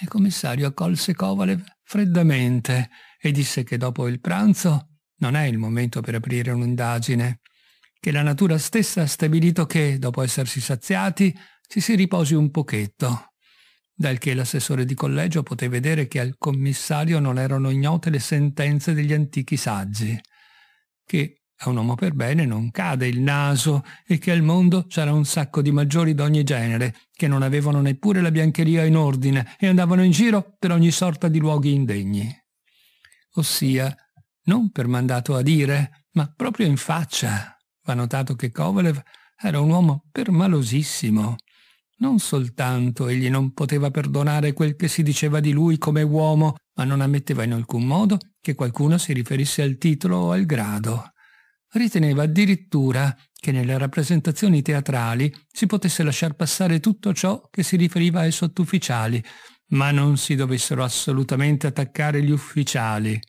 Il commissario accolse Kovalev freddamente e disse che dopo il pranzo non è il momento per aprire un'indagine, che la natura stessa ha stabilito che, dopo essersi saziati, ci si riposi un pochetto. Dal che l'assessore di collegio poté vedere che al commissario non erano ignote le sentenze degli antichi saggi, che a un uomo per bene non cade il naso e che al mondo c'era un sacco di maggiori d'ogni genere, che non avevano neppure la biancheria in ordine e andavano in giro per ogni sorta di luoghi indegni. Ossia, non per mandato a dire, ma proprio in faccia. Va notato che Kovalev era un uomo permalosissimo. Non soltanto egli non poteva perdonare quel che si diceva di lui come uomo, ma non ammetteva in alcun modo che qualcuno si riferisse al titolo o al grado. Riteneva addirittura che nelle rappresentazioni teatrali si potesse lasciar passare tutto ciò che si riferiva ai sottufficiali, ma non si dovessero assolutamente attaccare gli ufficiali.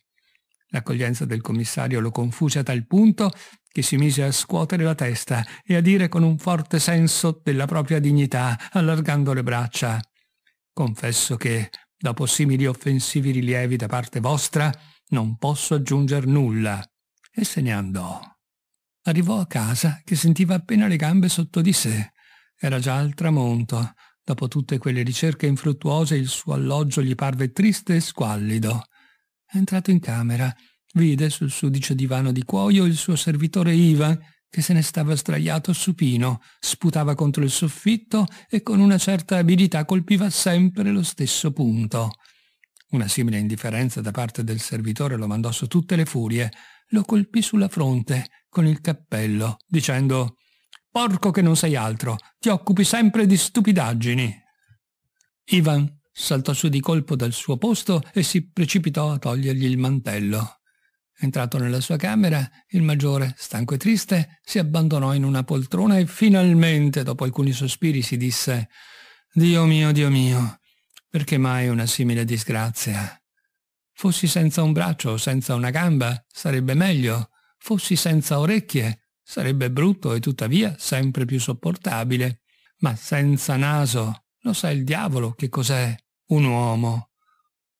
L'accoglienza del commissario lo confuse a tal punto che si mise a scuotere la testa e a dire con un forte senso della propria dignità, allargando le braccia. Confesso che, dopo simili offensivi rilievi da parte vostra, non posso aggiungere nulla. E se ne andò. Arrivò a casa che sentiva appena le gambe sotto di sé. Era già al tramonto. Dopo tutte quelle ricerche infruttuose il suo alloggio gli parve triste e squallido. Entrato in camera, vide sul sudice divano di cuoio il suo servitore Ivan che se ne stava sdraiato supino, sputava contro il soffitto e con una certa abilità colpiva sempre lo stesso punto. Una simile indifferenza da parte del servitore lo mandò su tutte le furie, lo colpì sulla fronte con il cappello, dicendo Porco che non sei altro, ti occupi sempre di stupidaggini. Ivan saltò su di colpo dal suo posto e si precipitò a togliergli il mantello. Entrato nella sua camera, il maggiore, stanco e triste, si abbandonò in una poltrona e finalmente, dopo alcuni sospiri, si disse Dio mio, Dio mio, perché mai una simile disgrazia? Fossi senza un braccio o senza una gamba, sarebbe meglio, fossi senza orecchie, sarebbe brutto e tuttavia sempre più sopportabile. Ma senza naso, lo sa il diavolo che cos'è un uomo.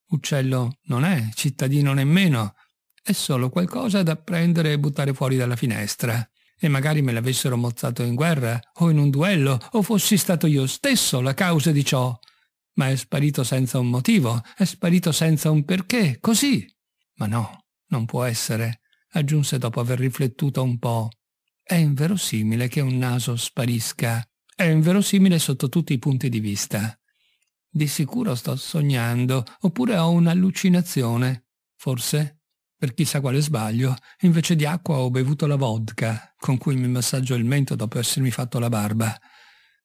Uccello non è, cittadino nemmeno, è solo qualcosa da prendere e buttare fuori dalla finestra. E magari me l'avessero mozzato in guerra, o in un duello, o fossi stato io stesso la causa di ciò. Ma è sparito senza un motivo, è sparito senza un perché, così. Ma no, non può essere aggiunse dopo aver riflettuto un po'. È inverosimile che un naso sparisca. È inverosimile sotto tutti i punti di vista. Di sicuro sto sognando, oppure ho un'allucinazione. Forse, per chissà quale sbaglio, invece di acqua ho bevuto la vodka, con cui mi massaggio il mento dopo essermi fatto la barba.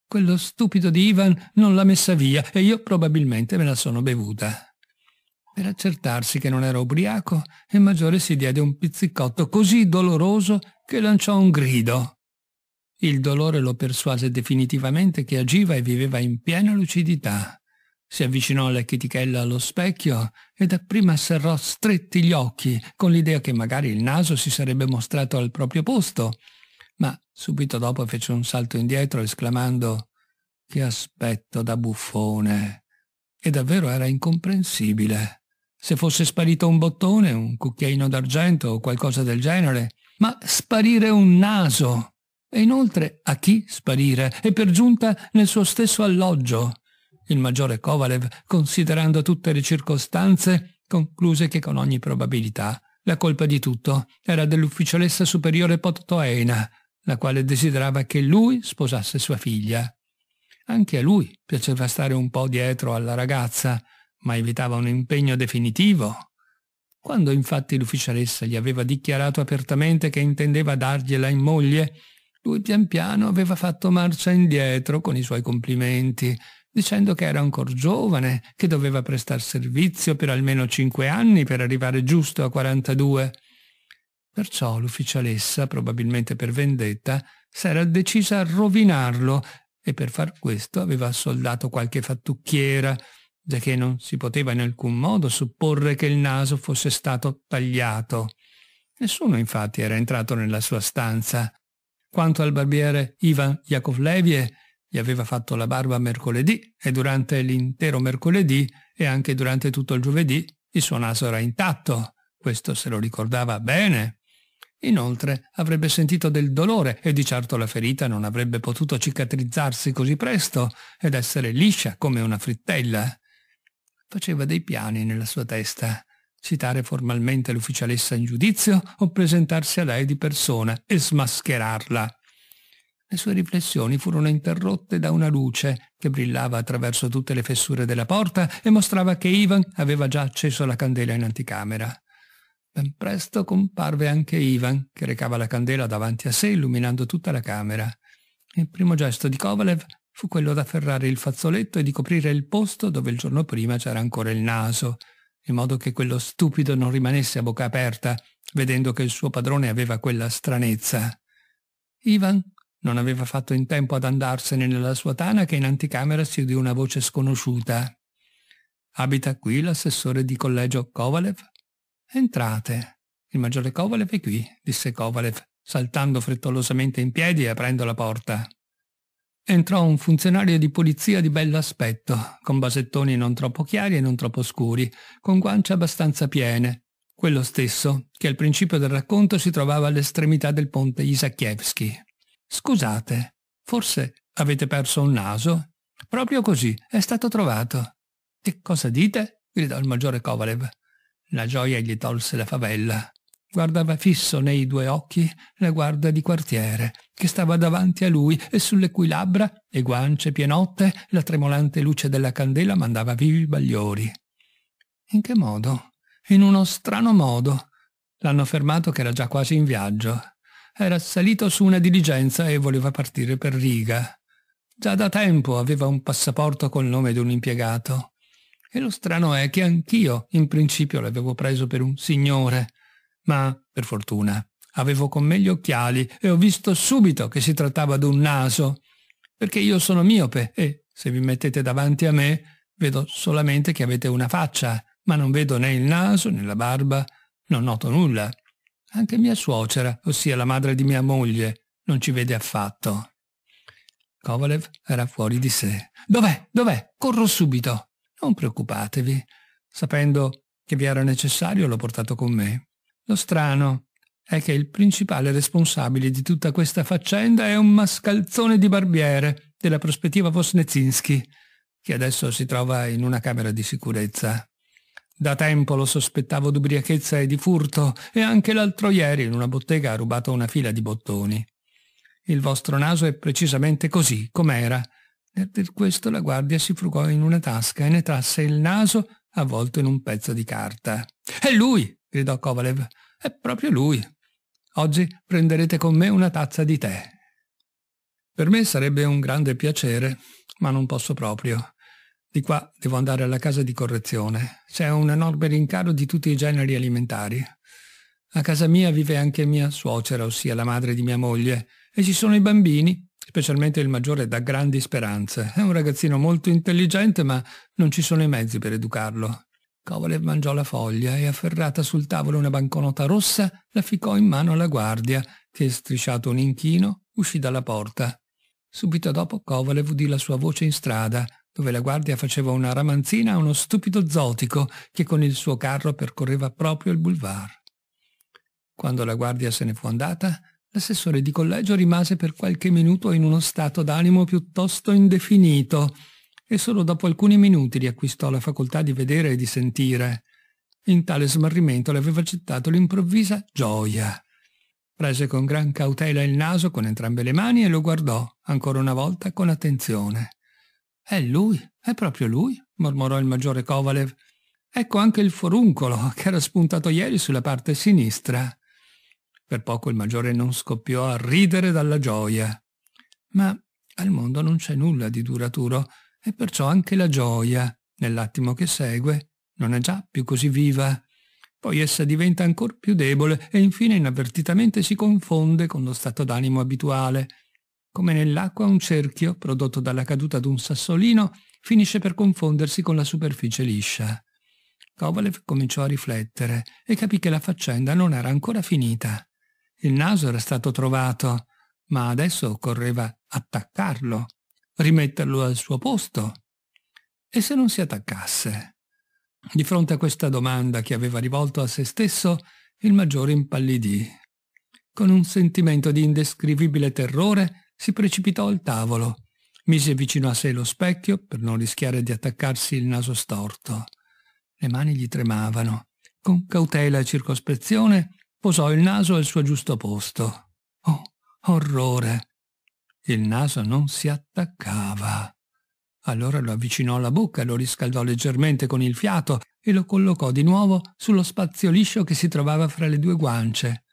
Quello stupido di Ivan non l'ha messa via e io probabilmente me la sono bevuta. Per accertarsi che non era ubriaco, il maggiore si diede un pizzicotto così doloroso che lanciò un grido. Il dolore lo persuase definitivamente che agiva e viveva in piena lucidità. Si avvicinò alla chetichella allo specchio e dapprima serrò stretti gli occhi, con l'idea che magari il naso si sarebbe mostrato al proprio posto. Ma subito dopo fece un salto indietro esclamando «Che aspetto da buffone!» E davvero era incomprensibile se fosse sparito un bottone, un cucchiaino d'argento o qualcosa del genere, ma sparire un naso. E inoltre a chi sparire? E per giunta nel suo stesso alloggio. Il maggiore Kovalev, considerando tutte le circostanze, concluse che con ogni probabilità la colpa di tutto era dell'ufficialessa superiore Pottoena, la quale desiderava che lui sposasse sua figlia. Anche a lui piaceva stare un po' dietro alla ragazza, ma evitava un impegno definitivo. Quando infatti l'ufficialessa gli aveva dichiarato apertamente che intendeva dargliela in moglie, lui pian piano aveva fatto marcia indietro con i suoi complimenti, dicendo che era ancora giovane, che doveva prestar servizio per almeno cinque anni per arrivare giusto a 42. Perciò l'ufficialessa, probabilmente per vendetta, s'era decisa a rovinarlo e per far questo aveva assoldato qualche fattucchiera, già non si poteva in alcun modo supporre che il naso fosse stato tagliato. Nessuno infatti era entrato nella sua stanza. Quanto al barbiere Ivan Yakovlevie, gli aveva fatto la barba mercoledì e durante l'intero mercoledì e anche durante tutto il giovedì il suo naso era intatto. Questo se lo ricordava bene. Inoltre avrebbe sentito del dolore e di certo la ferita non avrebbe potuto cicatrizzarsi così presto ed essere liscia come una frittella faceva dei piani nella sua testa. Citare formalmente l'ufficialessa in giudizio o presentarsi a lei di persona e smascherarla. Le sue riflessioni furono interrotte da una luce che brillava attraverso tutte le fessure della porta e mostrava che Ivan aveva già acceso la candela in anticamera. Ben presto comparve anche Ivan, che recava la candela davanti a sé illuminando tutta la camera. Il primo gesto di Kovalev fu quello d'afferrare il fazzoletto e di coprire il posto dove il giorno prima c'era ancora il naso, in modo che quello stupido non rimanesse a bocca aperta, vedendo che il suo padrone aveva quella stranezza. Ivan non aveva fatto in tempo ad andarsene nella sua tana che in anticamera si udì una voce sconosciuta. Abita qui l'assessore di collegio Kovalev? Entrate. Il maggiore Kovalev è qui, disse Kovalev, saltando frettolosamente in piedi e aprendo la porta entrò un funzionario di polizia di bello aspetto, con basettoni non troppo chiari e non troppo scuri, con guance abbastanza piene, quello stesso che al principio del racconto si trovava all'estremità del ponte Isakievski. Scusate, forse avete perso un naso? Proprio così, è stato trovato. Che cosa dite? gridò il maggiore Kovalev. La gioia gli tolse la favella. Guardava fisso nei due occhi la guarda di quartiere, che stava davanti a lui e sulle cui labbra e guance pienotte la tremolante luce della candela mandava vivi bagliori. In che modo? In uno strano modo. L'hanno fermato che era già quasi in viaggio. Era salito su una diligenza e voleva partire per Riga. Già da tempo aveva un passaporto col nome di un impiegato. E lo strano è che anch'io in principio l'avevo preso per un signore ma, per fortuna, avevo con me gli occhiali e ho visto subito che si trattava di un naso, perché io sono miope e, se vi mettete davanti a me, vedo solamente che avete una faccia, ma non vedo né il naso né la barba, non noto nulla. Anche mia suocera, ossia la madre di mia moglie, non ci vede affatto. Kovalev era fuori di sé. Dov'è? Dov'è? Corro subito. Non preoccupatevi. Sapendo che vi era necessario, l'ho portato con me. Lo strano è che il principale responsabile di tutta questa faccenda è un mascalzone di barbiere della prospettiva Vosnezinski, che adesso si trova in una camera di sicurezza. Da tempo lo sospettavo d'ubriachezza e di furto e anche l'altro ieri in una bottega ha rubato una fila di bottoni. Il vostro naso è precisamente così, com'era. Nel dir questo la guardia si frugò in una tasca e ne trasse il naso avvolto in un pezzo di carta. È lui! gridò Kovalev. È proprio lui. Oggi prenderete con me una tazza di tè. Per me sarebbe un grande piacere, ma non posso proprio. Di qua devo andare alla casa di correzione. C'è un enorme rincaro di tutti i generi alimentari. A casa mia vive anche mia suocera, ossia la madre di mia moglie, e ci sono i bambini, specialmente il maggiore da grandi speranze. È un ragazzino molto intelligente, ma non ci sono i mezzi per educarlo. Covole mangiò la foglia e, afferrata sul tavolo una banconota rossa, la ficcò in mano alla guardia, che, strisciato un inchino, uscì dalla porta. Subito dopo Kovalev udì la sua voce in strada, dove la guardia faceva una ramanzina a uno stupido zotico che con il suo carro percorreva proprio il boulevard. Quando la guardia se ne fu andata, l'assessore di collegio rimase per qualche minuto in uno stato d'animo piuttosto indefinito, e solo dopo alcuni minuti riacquistò la facoltà di vedere e di sentire. In tale smarrimento le aveva accettato l'improvvisa gioia. Prese con gran cautela il naso con entrambe le mani e lo guardò, ancora una volta, con attenzione. È lui, è proprio lui, mormorò il maggiore Kovalev. Ecco anche il foruncolo che era spuntato ieri sulla parte sinistra. Per poco il maggiore non scoppiò a ridere dalla gioia. Ma al mondo non c'è nulla di duraturo, e perciò anche la gioia, nell'attimo che segue, non è già più così viva. Poi essa diventa ancora più debole e infine inavvertitamente si confonde con lo stato d'animo abituale. Come nell'acqua un cerchio, prodotto dalla caduta d'un sassolino, finisce per confondersi con la superficie liscia. Kovalev cominciò a riflettere e capì che la faccenda non era ancora finita. Il naso era stato trovato, ma adesso occorreva attaccarlo rimetterlo al suo posto? E se non si attaccasse? Di fronte a questa domanda che aveva rivolto a se stesso, il maggiore impallidì. Con un sentimento di indescrivibile terrore si precipitò al tavolo, mise vicino a sé lo specchio per non rischiare di attaccarsi il naso storto. Le mani gli tremavano. Con cautela e circospezione posò il naso al suo giusto posto. Oh, orrore! Il naso non si attaccava. Allora lo avvicinò alla bocca, lo riscaldò leggermente con il fiato e lo collocò di nuovo sullo spazio liscio che si trovava fra le due guance.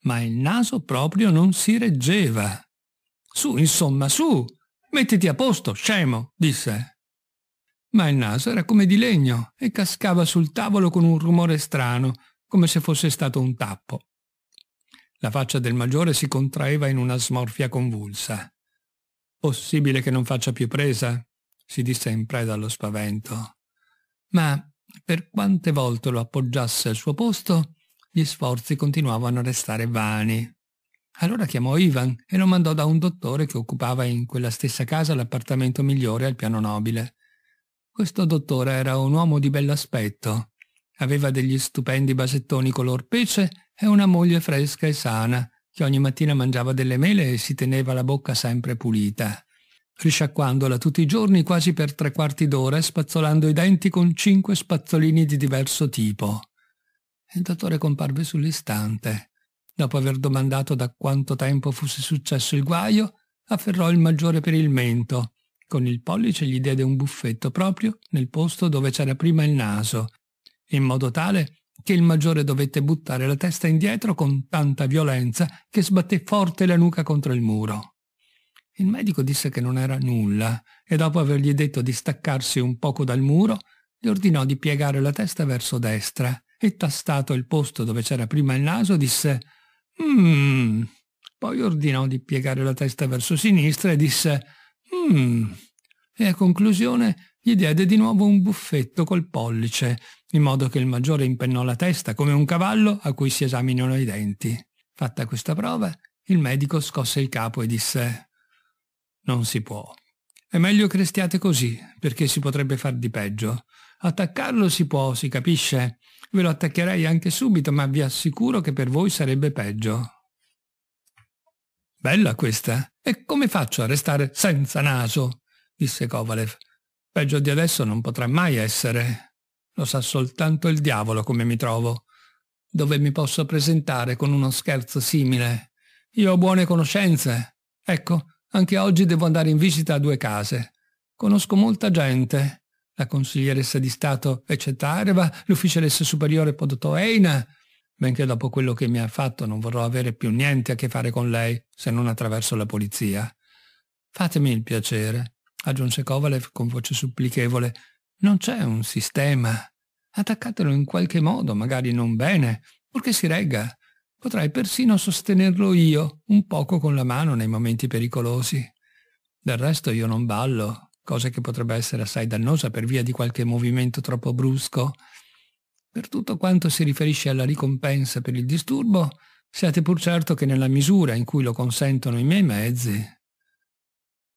Ma il naso proprio non si reggeva. Su, insomma, su! Mettiti a posto, scemo! disse. Ma il naso era come di legno e cascava sul tavolo con un rumore strano, come se fosse stato un tappo. La faccia del maggiore si contraeva in una smorfia convulsa. Possibile che non faccia più presa? si disse in preda allo spavento. Ma per quante volte lo appoggiasse al suo posto, gli sforzi continuavano a restare vani. Allora chiamò Ivan e lo mandò da un dottore che occupava in quella stessa casa l'appartamento migliore al piano nobile. Questo dottore era un uomo di bell'aspetto. Aveva degli stupendi basettoni color pece e una moglie fresca e sana, che ogni mattina mangiava delle mele e si teneva la bocca sempre pulita, risciacquandola tutti i giorni quasi per tre quarti d'ora e spazzolando i denti con cinque spazzolini di diverso tipo. Il dottore comparve sull'istante. Dopo aver domandato da quanto tempo fosse successo il guaio, afferrò il maggiore per il mento. Con il pollice gli diede un buffetto proprio nel posto dove c'era prima il naso, in modo tale che il maggiore dovette buttare la testa indietro con tanta violenza che sbatté forte la nuca contro il muro. Il medico disse che non era nulla e dopo avergli detto di staccarsi un poco dal muro, gli ordinò di piegare la testa verso destra e tastato il posto dove c'era prima il naso disse «Mmm». Poi ordinò di piegare la testa verso sinistra e disse «Mmm». E a conclusione gli diede di nuovo un buffetto col pollice, in modo che il maggiore impennò la testa come un cavallo a cui si esaminano i denti. Fatta questa prova, il medico scosse il capo e disse «Non si può. È meglio che restiate così, perché si potrebbe far di peggio. Attaccarlo si può, si capisce. Ve lo attaccherei anche subito, ma vi assicuro che per voi sarebbe peggio». Bella questa. E come faccio a restare senza naso? disse Kovalev. Peggio di adesso non potrà mai essere. Lo sa soltanto il diavolo come mi trovo, dove mi posso presentare con uno scherzo simile. Io ho buone conoscenze. Ecco, anche oggi devo andare in visita a due case. Conosco molta gente. La consiglieressa di Stato Ecetareva, l'ufficialessa superiore Podotoeina. Benché dopo quello che mi ha fatto non vorrò avere più niente a che fare con lei se non attraverso la polizia. Fatemi il piacere aggiunse Kovalev con voce supplichevole. Non c'è un sistema. Attaccatelo in qualche modo, magari non bene, purché si regga. Potrei persino sostenerlo io, un poco con la mano nei momenti pericolosi. Del resto io non ballo, cosa che potrebbe essere assai dannosa per via di qualche movimento troppo brusco. Per tutto quanto si riferisce alla ricompensa per il disturbo, siate pur certo che nella misura in cui lo consentono i miei mezzi.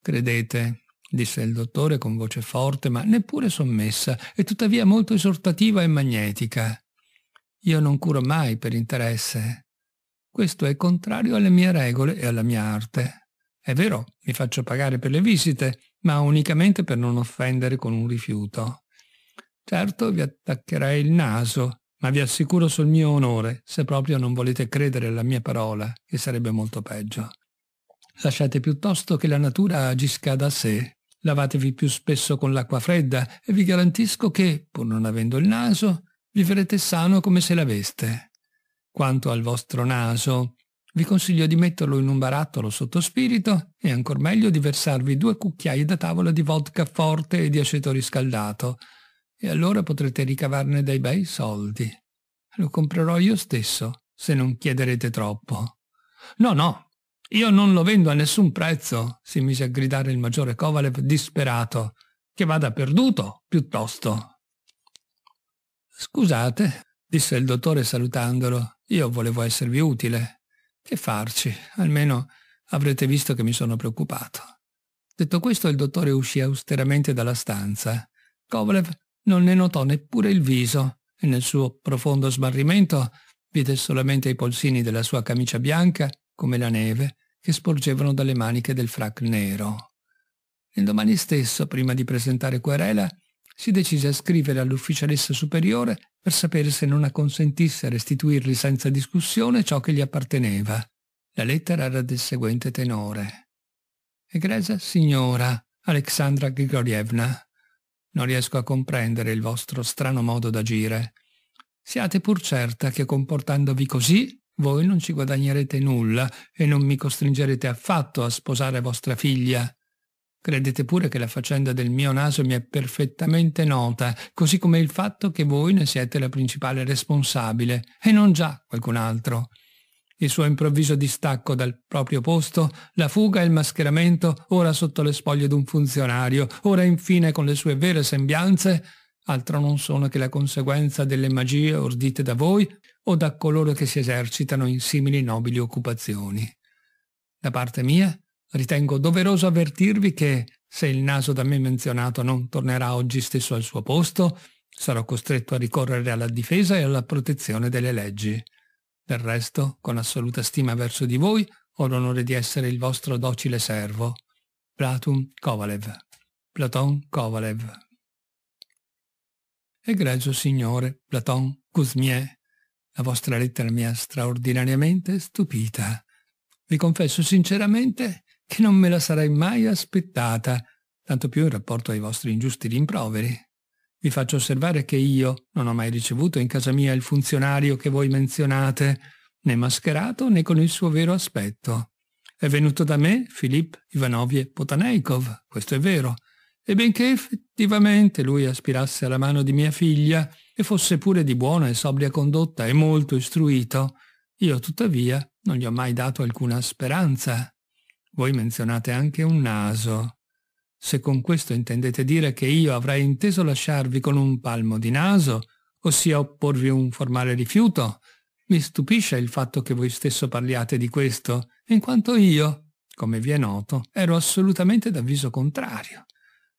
Credete, disse il dottore con voce forte ma neppure sommessa e tuttavia molto esortativa e magnetica. Io non curo mai per interesse. Questo è contrario alle mie regole e alla mia arte. È vero, mi faccio pagare per le visite, ma unicamente per non offendere con un rifiuto. Certo vi attaccherei il naso, ma vi assicuro sul mio onore, se proprio non volete credere alla mia parola, che sarebbe molto peggio. Lasciate piuttosto che la natura agisca da sé, Lavatevi più spesso con l'acqua fredda e vi garantisco che, pur non avendo il naso, vivrete sano come se l'aveste. Quanto al vostro naso, vi consiglio di metterlo in un barattolo sotto spirito e ancor meglio di versarvi due cucchiai da tavola di vodka forte e di aceto riscaldato, e allora potrete ricavarne dei bei soldi. Lo comprerò io stesso, se non chiederete troppo. No, no, io non lo vendo a nessun prezzo, si mise a gridare il maggiore Kovalev disperato, che vada perduto piuttosto. Scusate, disse il dottore salutandolo, io volevo esservi utile. Che farci? Almeno avrete visto che mi sono preoccupato. Detto questo, il dottore uscì austeramente dalla stanza. Kovalev non ne notò neppure il viso e nel suo profondo smarrimento vide solamente i polsini della sua camicia bianca come la neve, che sporgevano dalle maniche del frac nero. L'indomani stesso, prima di presentare querela, si decise a scrivere all'ufficialessa superiore per sapere se non acconsentisse restituirgli senza discussione ciò che gli apparteneva. La lettera era del seguente tenore. Egresa signora Alexandra Grigorievna, non riesco a comprendere il vostro strano modo d'agire. Siate pur certa che comportandovi così voi non ci guadagnerete nulla e non mi costringerete affatto a sposare vostra figlia. Credete pure che la faccenda del mio naso mi è perfettamente nota, così come il fatto che voi ne siete la principale responsabile, e non già qualcun altro. Il suo improvviso distacco dal proprio posto, la fuga e il mascheramento, ora sotto le spoglie d'un funzionario, ora infine con le sue vere sembianze, altro non sono che la conseguenza delle magie ordite da voi o da coloro che si esercitano in simili nobili occupazioni. Da parte mia, ritengo doveroso avvertirvi che, se il naso da me menzionato non tornerà oggi stesso al suo posto, sarò costretto a ricorrere alla difesa e alla protezione delle leggi. Del resto, con assoluta stima verso di voi, ho l'onore di essere il vostro docile servo. Platon Kovalev. Platon Kovalev. Egregio signore Platon Kuzmie la vostra lettera mi ha straordinariamente stupita. Vi confesso sinceramente che non me la sarei mai aspettata, tanto più in rapporto ai vostri ingiusti rimproveri. Vi faccio osservare che io non ho mai ricevuto in casa mia il funzionario che voi menzionate, né mascherato né con il suo vero aspetto. È venuto da me Filip Ivanovie Potaneikov, questo è vero, e benché effettivamente lui aspirasse alla mano di mia figlia, e fosse pure di buona e sobria condotta e molto istruito, io tuttavia non gli ho mai dato alcuna speranza. Voi menzionate anche un naso. Se con questo intendete dire che io avrei inteso lasciarvi con un palmo di naso, ossia opporvi un formale rifiuto, mi stupisce il fatto che voi stesso parliate di questo, in quanto io, come vi è noto, ero assolutamente d'avviso contrario.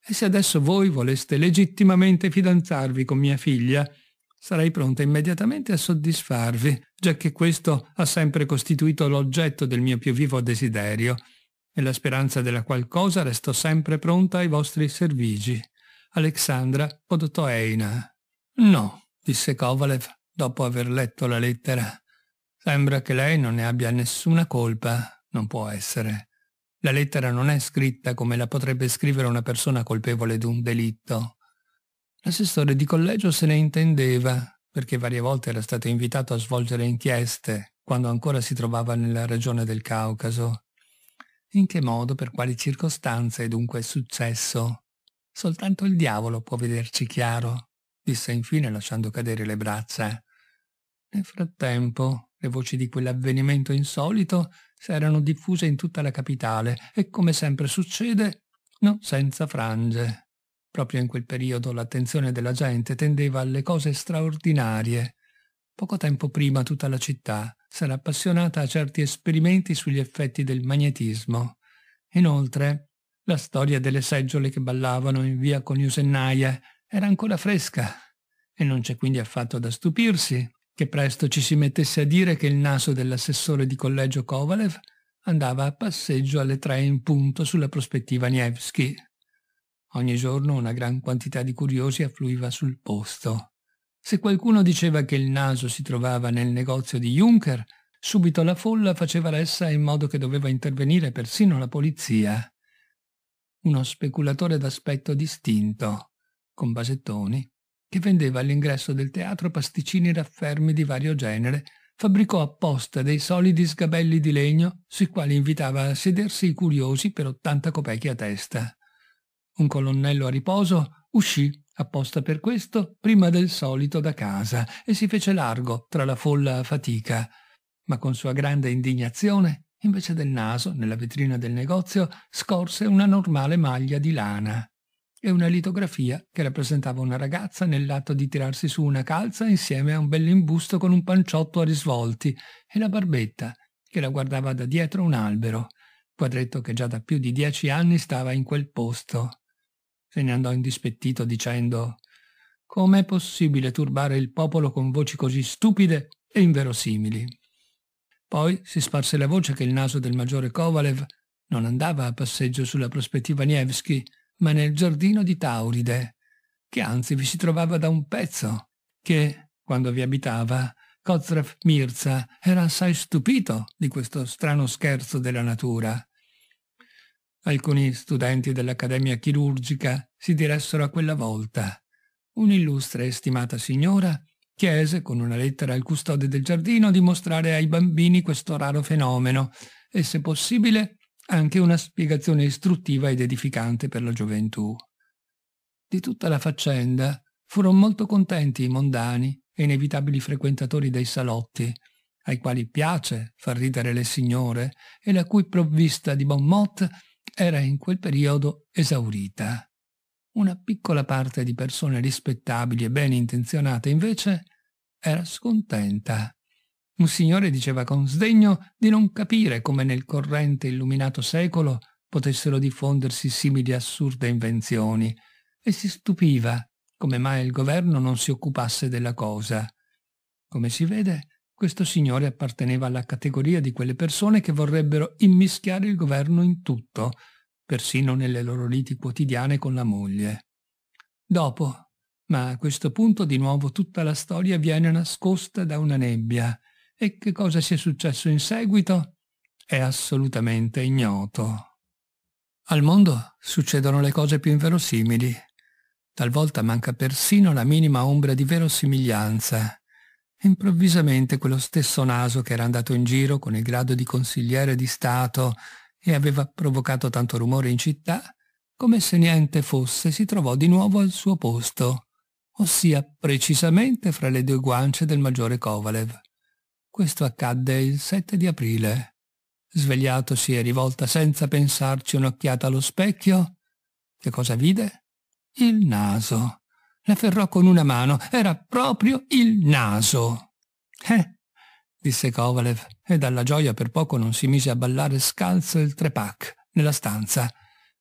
E se adesso voi voleste legittimamente fidanzarvi con mia figlia, sarei pronta immediatamente a soddisfarvi, giacché questo ha sempre costituito l'oggetto del mio più vivo desiderio, Nella speranza della qualcosa resto sempre pronta ai vostri servigi. Alexandra Podotoeina. No, disse Kovalev dopo aver letto la lettera. Sembra che lei non ne abbia nessuna colpa, non può essere. La lettera non è scritta come la potrebbe scrivere una persona colpevole di un delitto. L'assessore di collegio se ne intendeva, perché varie volte era stato invitato a svolgere inchieste quando ancora si trovava nella regione del Caucaso. In che modo, per quali circostanze è dunque successo? Soltanto il diavolo può vederci chiaro, disse infine lasciando cadere le braccia. Nel frattempo, le voci di quell'avvenimento insolito si s'erano diffuse in tutta la capitale e, come sempre succede, non senza frange. Proprio in quel periodo l'attenzione della gente tendeva alle cose straordinarie. Poco tempo prima tutta la città s'era appassionata a certi esperimenti sugli effetti del magnetismo. Inoltre, la storia delle seggiole che ballavano in via Coniusennaia era ancora fresca e non c'è quindi affatto da stupirsi che presto ci si mettesse a dire che il naso dell'assessore di collegio Kovalev andava a passeggio alle tre in punto sulla prospettiva Nievski. Ogni giorno una gran quantità di curiosi affluiva sul posto. Se qualcuno diceva che il naso si trovava nel negozio di Juncker, subito la folla faceva ressa in modo che doveva intervenire persino la polizia. Uno speculatore d'aspetto distinto, con basettoni, che vendeva all'ingresso del teatro pasticcini raffermi di vario genere, fabbricò apposta dei solidi sgabelli di legno sui quali invitava a sedersi i curiosi per 80 copechi a testa. Un colonnello a riposo uscì apposta per questo prima del solito da casa e si fece largo tra la folla a fatica, ma con sua grande indignazione, invece del naso, nella vetrina del negozio, scorse una normale maglia di lana e una litografia che rappresentava una ragazza nell'atto di tirarsi su una calza insieme a un bell'imbusto con un panciotto a risvolti e la barbetta che la guardava da dietro un albero, quadretto che già da più di dieci anni stava in quel posto. Se ne andò indispettito dicendo «Com'è possibile turbare il popolo con voci così stupide e inverosimili?» Poi si sparse la voce che il naso del maggiore Kovalev non andava a passeggio sulla prospettiva Nevsky, ma nel giardino di Tauride, che anzi vi si trovava da un pezzo, che, quando vi abitava, Kozrev Mirza era assai stupito di questo strano scherzo della natura. Alcuni studenti dell'Accademia Chirurgica si diressero a quella volta. Un'illustre e stimata signora chiese con una lettera al custode del giardino di mostrare ai bambini questo raro fenomeno e, se possibile, anche una spiegazione istruttiva ed edificante per la gioventù. Di tutta la faccenda furono molto contenti i mondani e inevitabili frequentatori dei salotti, ai quali piace far ridere le signore e la cui provvista di bon mot era in quel periodo esaurita. Una piccola parte di persone rispettabili e ben intenzionate invece era scontenta un signore diceva con sdegno di non capire come nel corrente illuminato secolo potessero diffondersi simili assurde invenzioni e si stupiva come mai il governo non si occupasse della cosa. Come si vede, questo signore apparteneva alla categoria di quelle persone che vorrebbero immischiare il governo in tutto, persino nelle loro liti quotidiane con la moglie. Dopo, ma a questo punto di nuovo tutta la storia viene nascosta da una nebbia, e che cosa sia successo in seguito è assolutamente ignoto. Al mondo succedono le cose più inverosimili. Talvolta manca persino la minima ombra di verosimiglianza. Improvvisamente quello stesso naso che era andato in giro con il grado di consigliere di Stato e aveva provocato tanto rumore in città, come se niente fosse, si trovò di nuovo al suo posto, ossia precisamente fra le due guance del maggiore Kovalev. Questo accadde il 7 di aprile. Svegliatosi e rivolta senza pensarci un'occhiata allo specchio, che cosa vide? Il naso. L'afferrò con una mano. Era proprio il naso. Eh, disse Kovalev, e dalla gioia per poco non si mise a ballare scalzo il trepac nella stanza,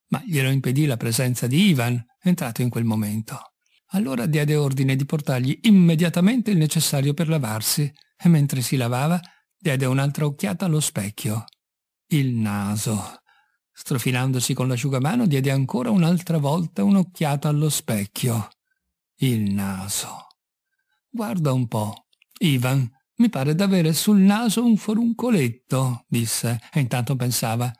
ma glielo impedì la presenza di Ivan, entrato in quel momento. Allora diede ordine di portargli immediatamente il necessario per lavarsi e mentre si lavava diede un'altra occhiata allo specchio. Il naso. Strofinandosi con l'asciugamano diede ancora un'altra volta un'occhiata allo specchio. Il naso. Guarda un po', Ivan, mi pare d'avere sul naso un foruncoletto, disse, e intanto pensava.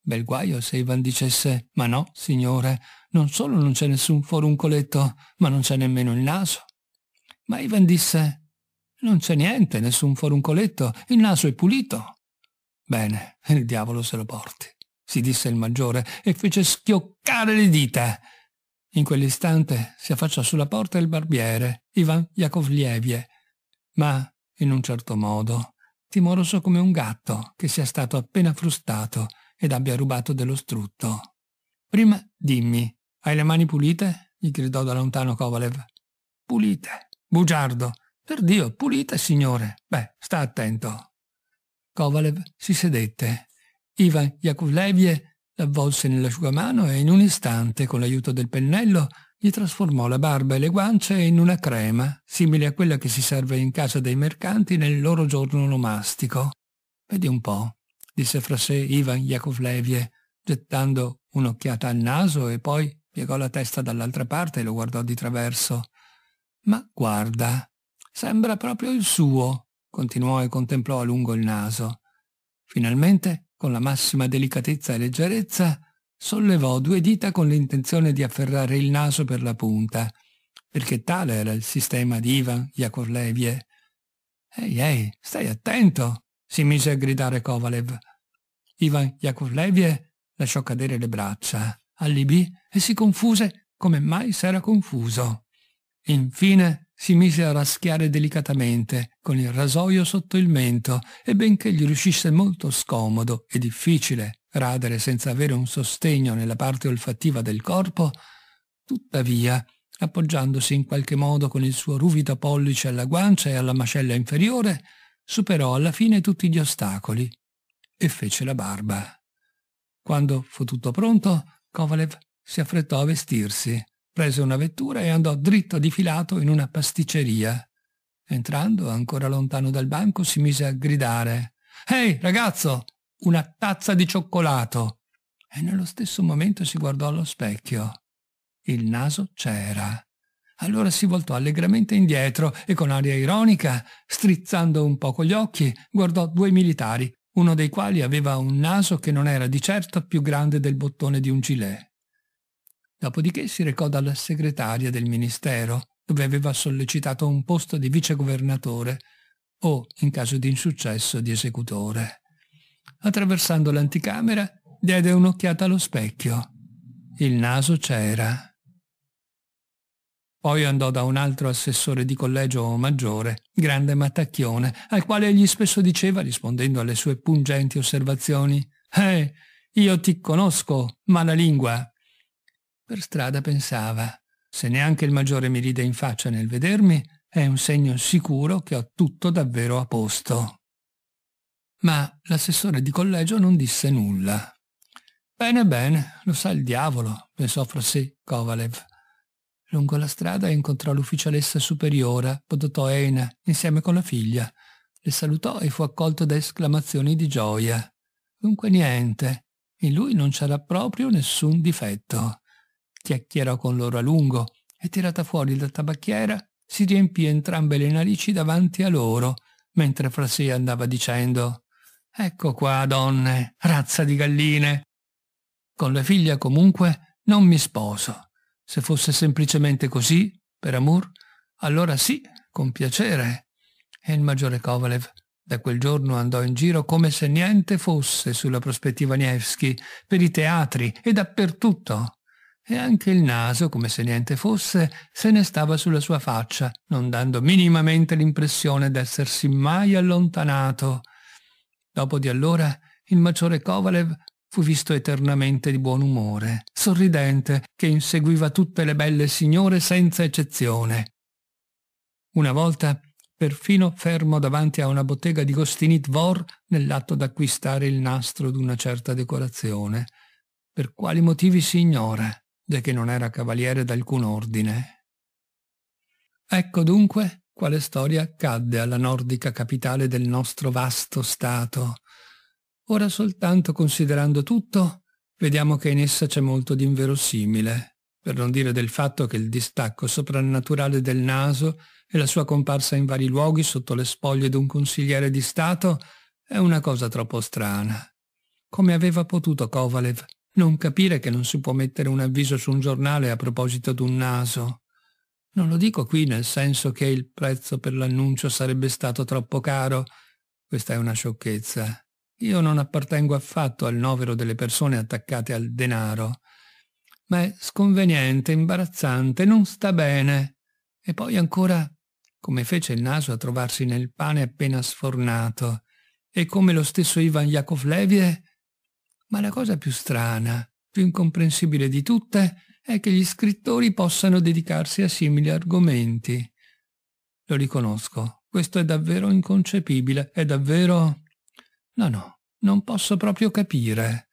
Bel guaio se Ivan dicesse, ma no, signore, non solo non c'è nessun foruncoletto, ma non c'è nemmeno il naso. Ma Ivan disse, non c'è niente, nessun foruncoletto, il naso è pulito. Bene, il diavolo se lo porti, si disse il maggiore e fece schioccare le dita. In quell'istante si affacciò sulla porta il barbiere, Ivan Iakovlievie, ma, in un certo modo, timoroso come un gatto che sia stato appena frustato ed abbia rubato dello strutto. Prima dimmi, hai le mani pulite? gli gridò da lontano Kovalev. Pulite, bugiardo, per Dio, pulita, signore. Beh, sta attento. Kovalev si sedette. Ivan Yakovlevie l'avvolse nell'asciugamano e in un istante, con l'aiuto del pennello, gli trasformò la barba e le guance in una crema, simile a quella che si serve in casa dei mercanti nel loro giorno nomastico. Vedi un po', disse fra sé Ivan Yakovlevie, gettando un'occhiata al naso e poi piegò la testa dall'altra parte e lo guardò di traverso. Ma guarda, Sembra proprio il suo, continuò e contemplò a lungo il naso. Finalmente, con la massima delicatezza e leggerezza, sollevò due dita con l'intenzione di afferrare il naso per la punta, perché tale era il sistema di Ivan Yakovleviev. Ehi, ehi, stai attento! si mise a gridare Kovalev. Ivan Yakovleviev lasciò cadere le braccia, allibì e si confuse come mai s'era confuso. Infine si mise a raschiare delicatamente con il rasoio sotto il mento e benché gli riuscisse molto scomodo e difficile radere senza avere un sostegno nella parte olfattiva del corpo, tuttavia, appoggiandosi in qualche modo con il suo ruvido pollice alla guancia e alla mascella inferiore, superò alla fine tutti gli ostacoli e fece la barba. Quando fu tutto pronto, Kovalev si affrettò a vestirsi prese una vettura e andò dritto di filato in una pasticceria. Entrando, ancora lontano dal banco, si mise a gridare «Ehi, ragazzo! Una tazza di cioccolato!» E nello stesso momento si guardò allo specchio. Il naso c'era. Allora si voltò allegramente indietro e con aria ironica, strizzando un poco gli occhi, guardò due militari, uno dei quali aveva un naso che non era di certo più grande del bottone di un gilet. Dopodiché si recò dalla segretaria del ministero, dove aveva sollecitato un posto di vicegovernatore o, in caso di insuccesso, di esecutore. Attraversando l'anticamera, diede un'occhiata allo specchio. Il naso c'era. Poi andò da un altro assessore di collegio maggiore, grande mattacchione, al quale egli spesso diceva, rispondendo alle sue pungenti osservazioni, «Eh, io ti conosco, ma la lingua per strada pensava, se neanche il maggiore mi ride in faccia nel vedermi, è un segno sicuro che ho tutto davvero a posto. Ma l'assessore di collegio non disse nulla. Bene, bene, lo sa il diavolo, pensò fra sé Kovalev. Lungo la strada incontrò l'ufficialessa superiora, Podotoena, insieme con la figlia. Le salutò e fu accolto da esclamazioni di gioia. Dunque niente, in lui non c'era proprio nessun difetto chiacchierò con loro a lungo e tirata fuori la tabacchiera si riempì entrambe le narici davanti a loro, mentre fra sé andava dicendo «Ecco qua, donne, razza di galline!» Con la figlia comunque non mi sposo. Se fosse semplicemente così, per amor, allora sì, con piacere. E il maggiore Kovalev da quel giorno andò in giro come se niente fosse sulla prospettiva Nevsky, per i teatri e dappertutto, e anche il naso, come se niente fosse, se ne stava sulla sua faccia, non dando minimamente l'impressione d'essersi mai allontanato. Dopo di allora il maggiore Kovalev fu visto eternamente di buon umore, sorridente, che inseguiva tutte le belle signore senza eccezione. Una volta, perfino fermo davanti a una bottega di Gostini Dvor nell'atto d'acquistare il nastro d'una certa decorazione. Per quali motivi si ignora? de che non era cavaliere d'alcun ordine. Ecco dunque quale storia accadde alla nordica capitale del nostro vasto Stato. Ora soltanto considerando tutto, vediamo che in essa c'è molto di inverosimile, per non dire del fatto che il distacco soprannaturale del naso e la sua comparsa in vari luoghi sotto le spoglie d'un consigliere di Stato è una cosa troppo strana. Come aveva potuto Kovalev non capire che non si può mettere un avviso su un giornale a proposito d'un naso. Non lo dico qui nel senso che il prezzo per l'annuncio sarebbe stato troppo caro. Questa è una sciocchezza. Io non appartengo affatto al novero delle persone attaccate al denaro. Ma è sconveniente, imbarazzante, non sta bene. E poi ancora come fece il naso a trovarsi nel pane appena sfornato e come lo stesso Ivan Yakovlevie ma la cosa più strana, più incomprensibile di tutte, è che gli scrittori possano dedicarsi a simili argomenti. Lo riconosco, questo è davvero inconcepibile, è davvero... No, no, non posso proprio capire.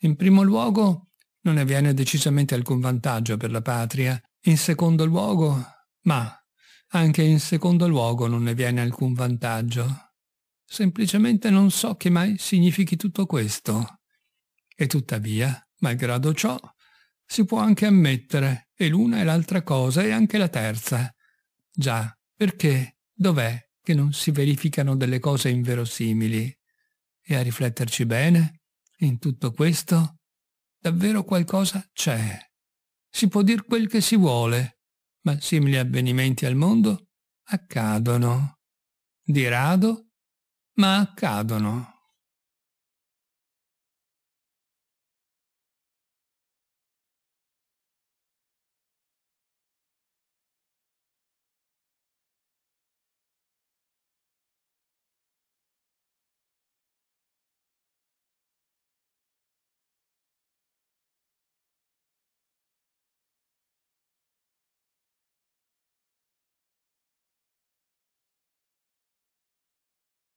In primo luogo, non ne viene decisamente alcun vantaggio per la patria. In secondo luogo, ma anche in secondo luogo non ne viene alcun vantaggio. Semplicemente non so che mai significhi tutto questo. E tuttavia, malgrado ciò, si può anche ammettere, e l'una e l'altra cosa e anche la terza. Già, perché dov'è che non si verificano delle cose inverosimili? E a rifletterci bene, in tutto questo, davvero qualcosa c'è. Si può dire quel che si vuole, ma simili avvenimenti al mondo accadono. Di rado, ma accadono.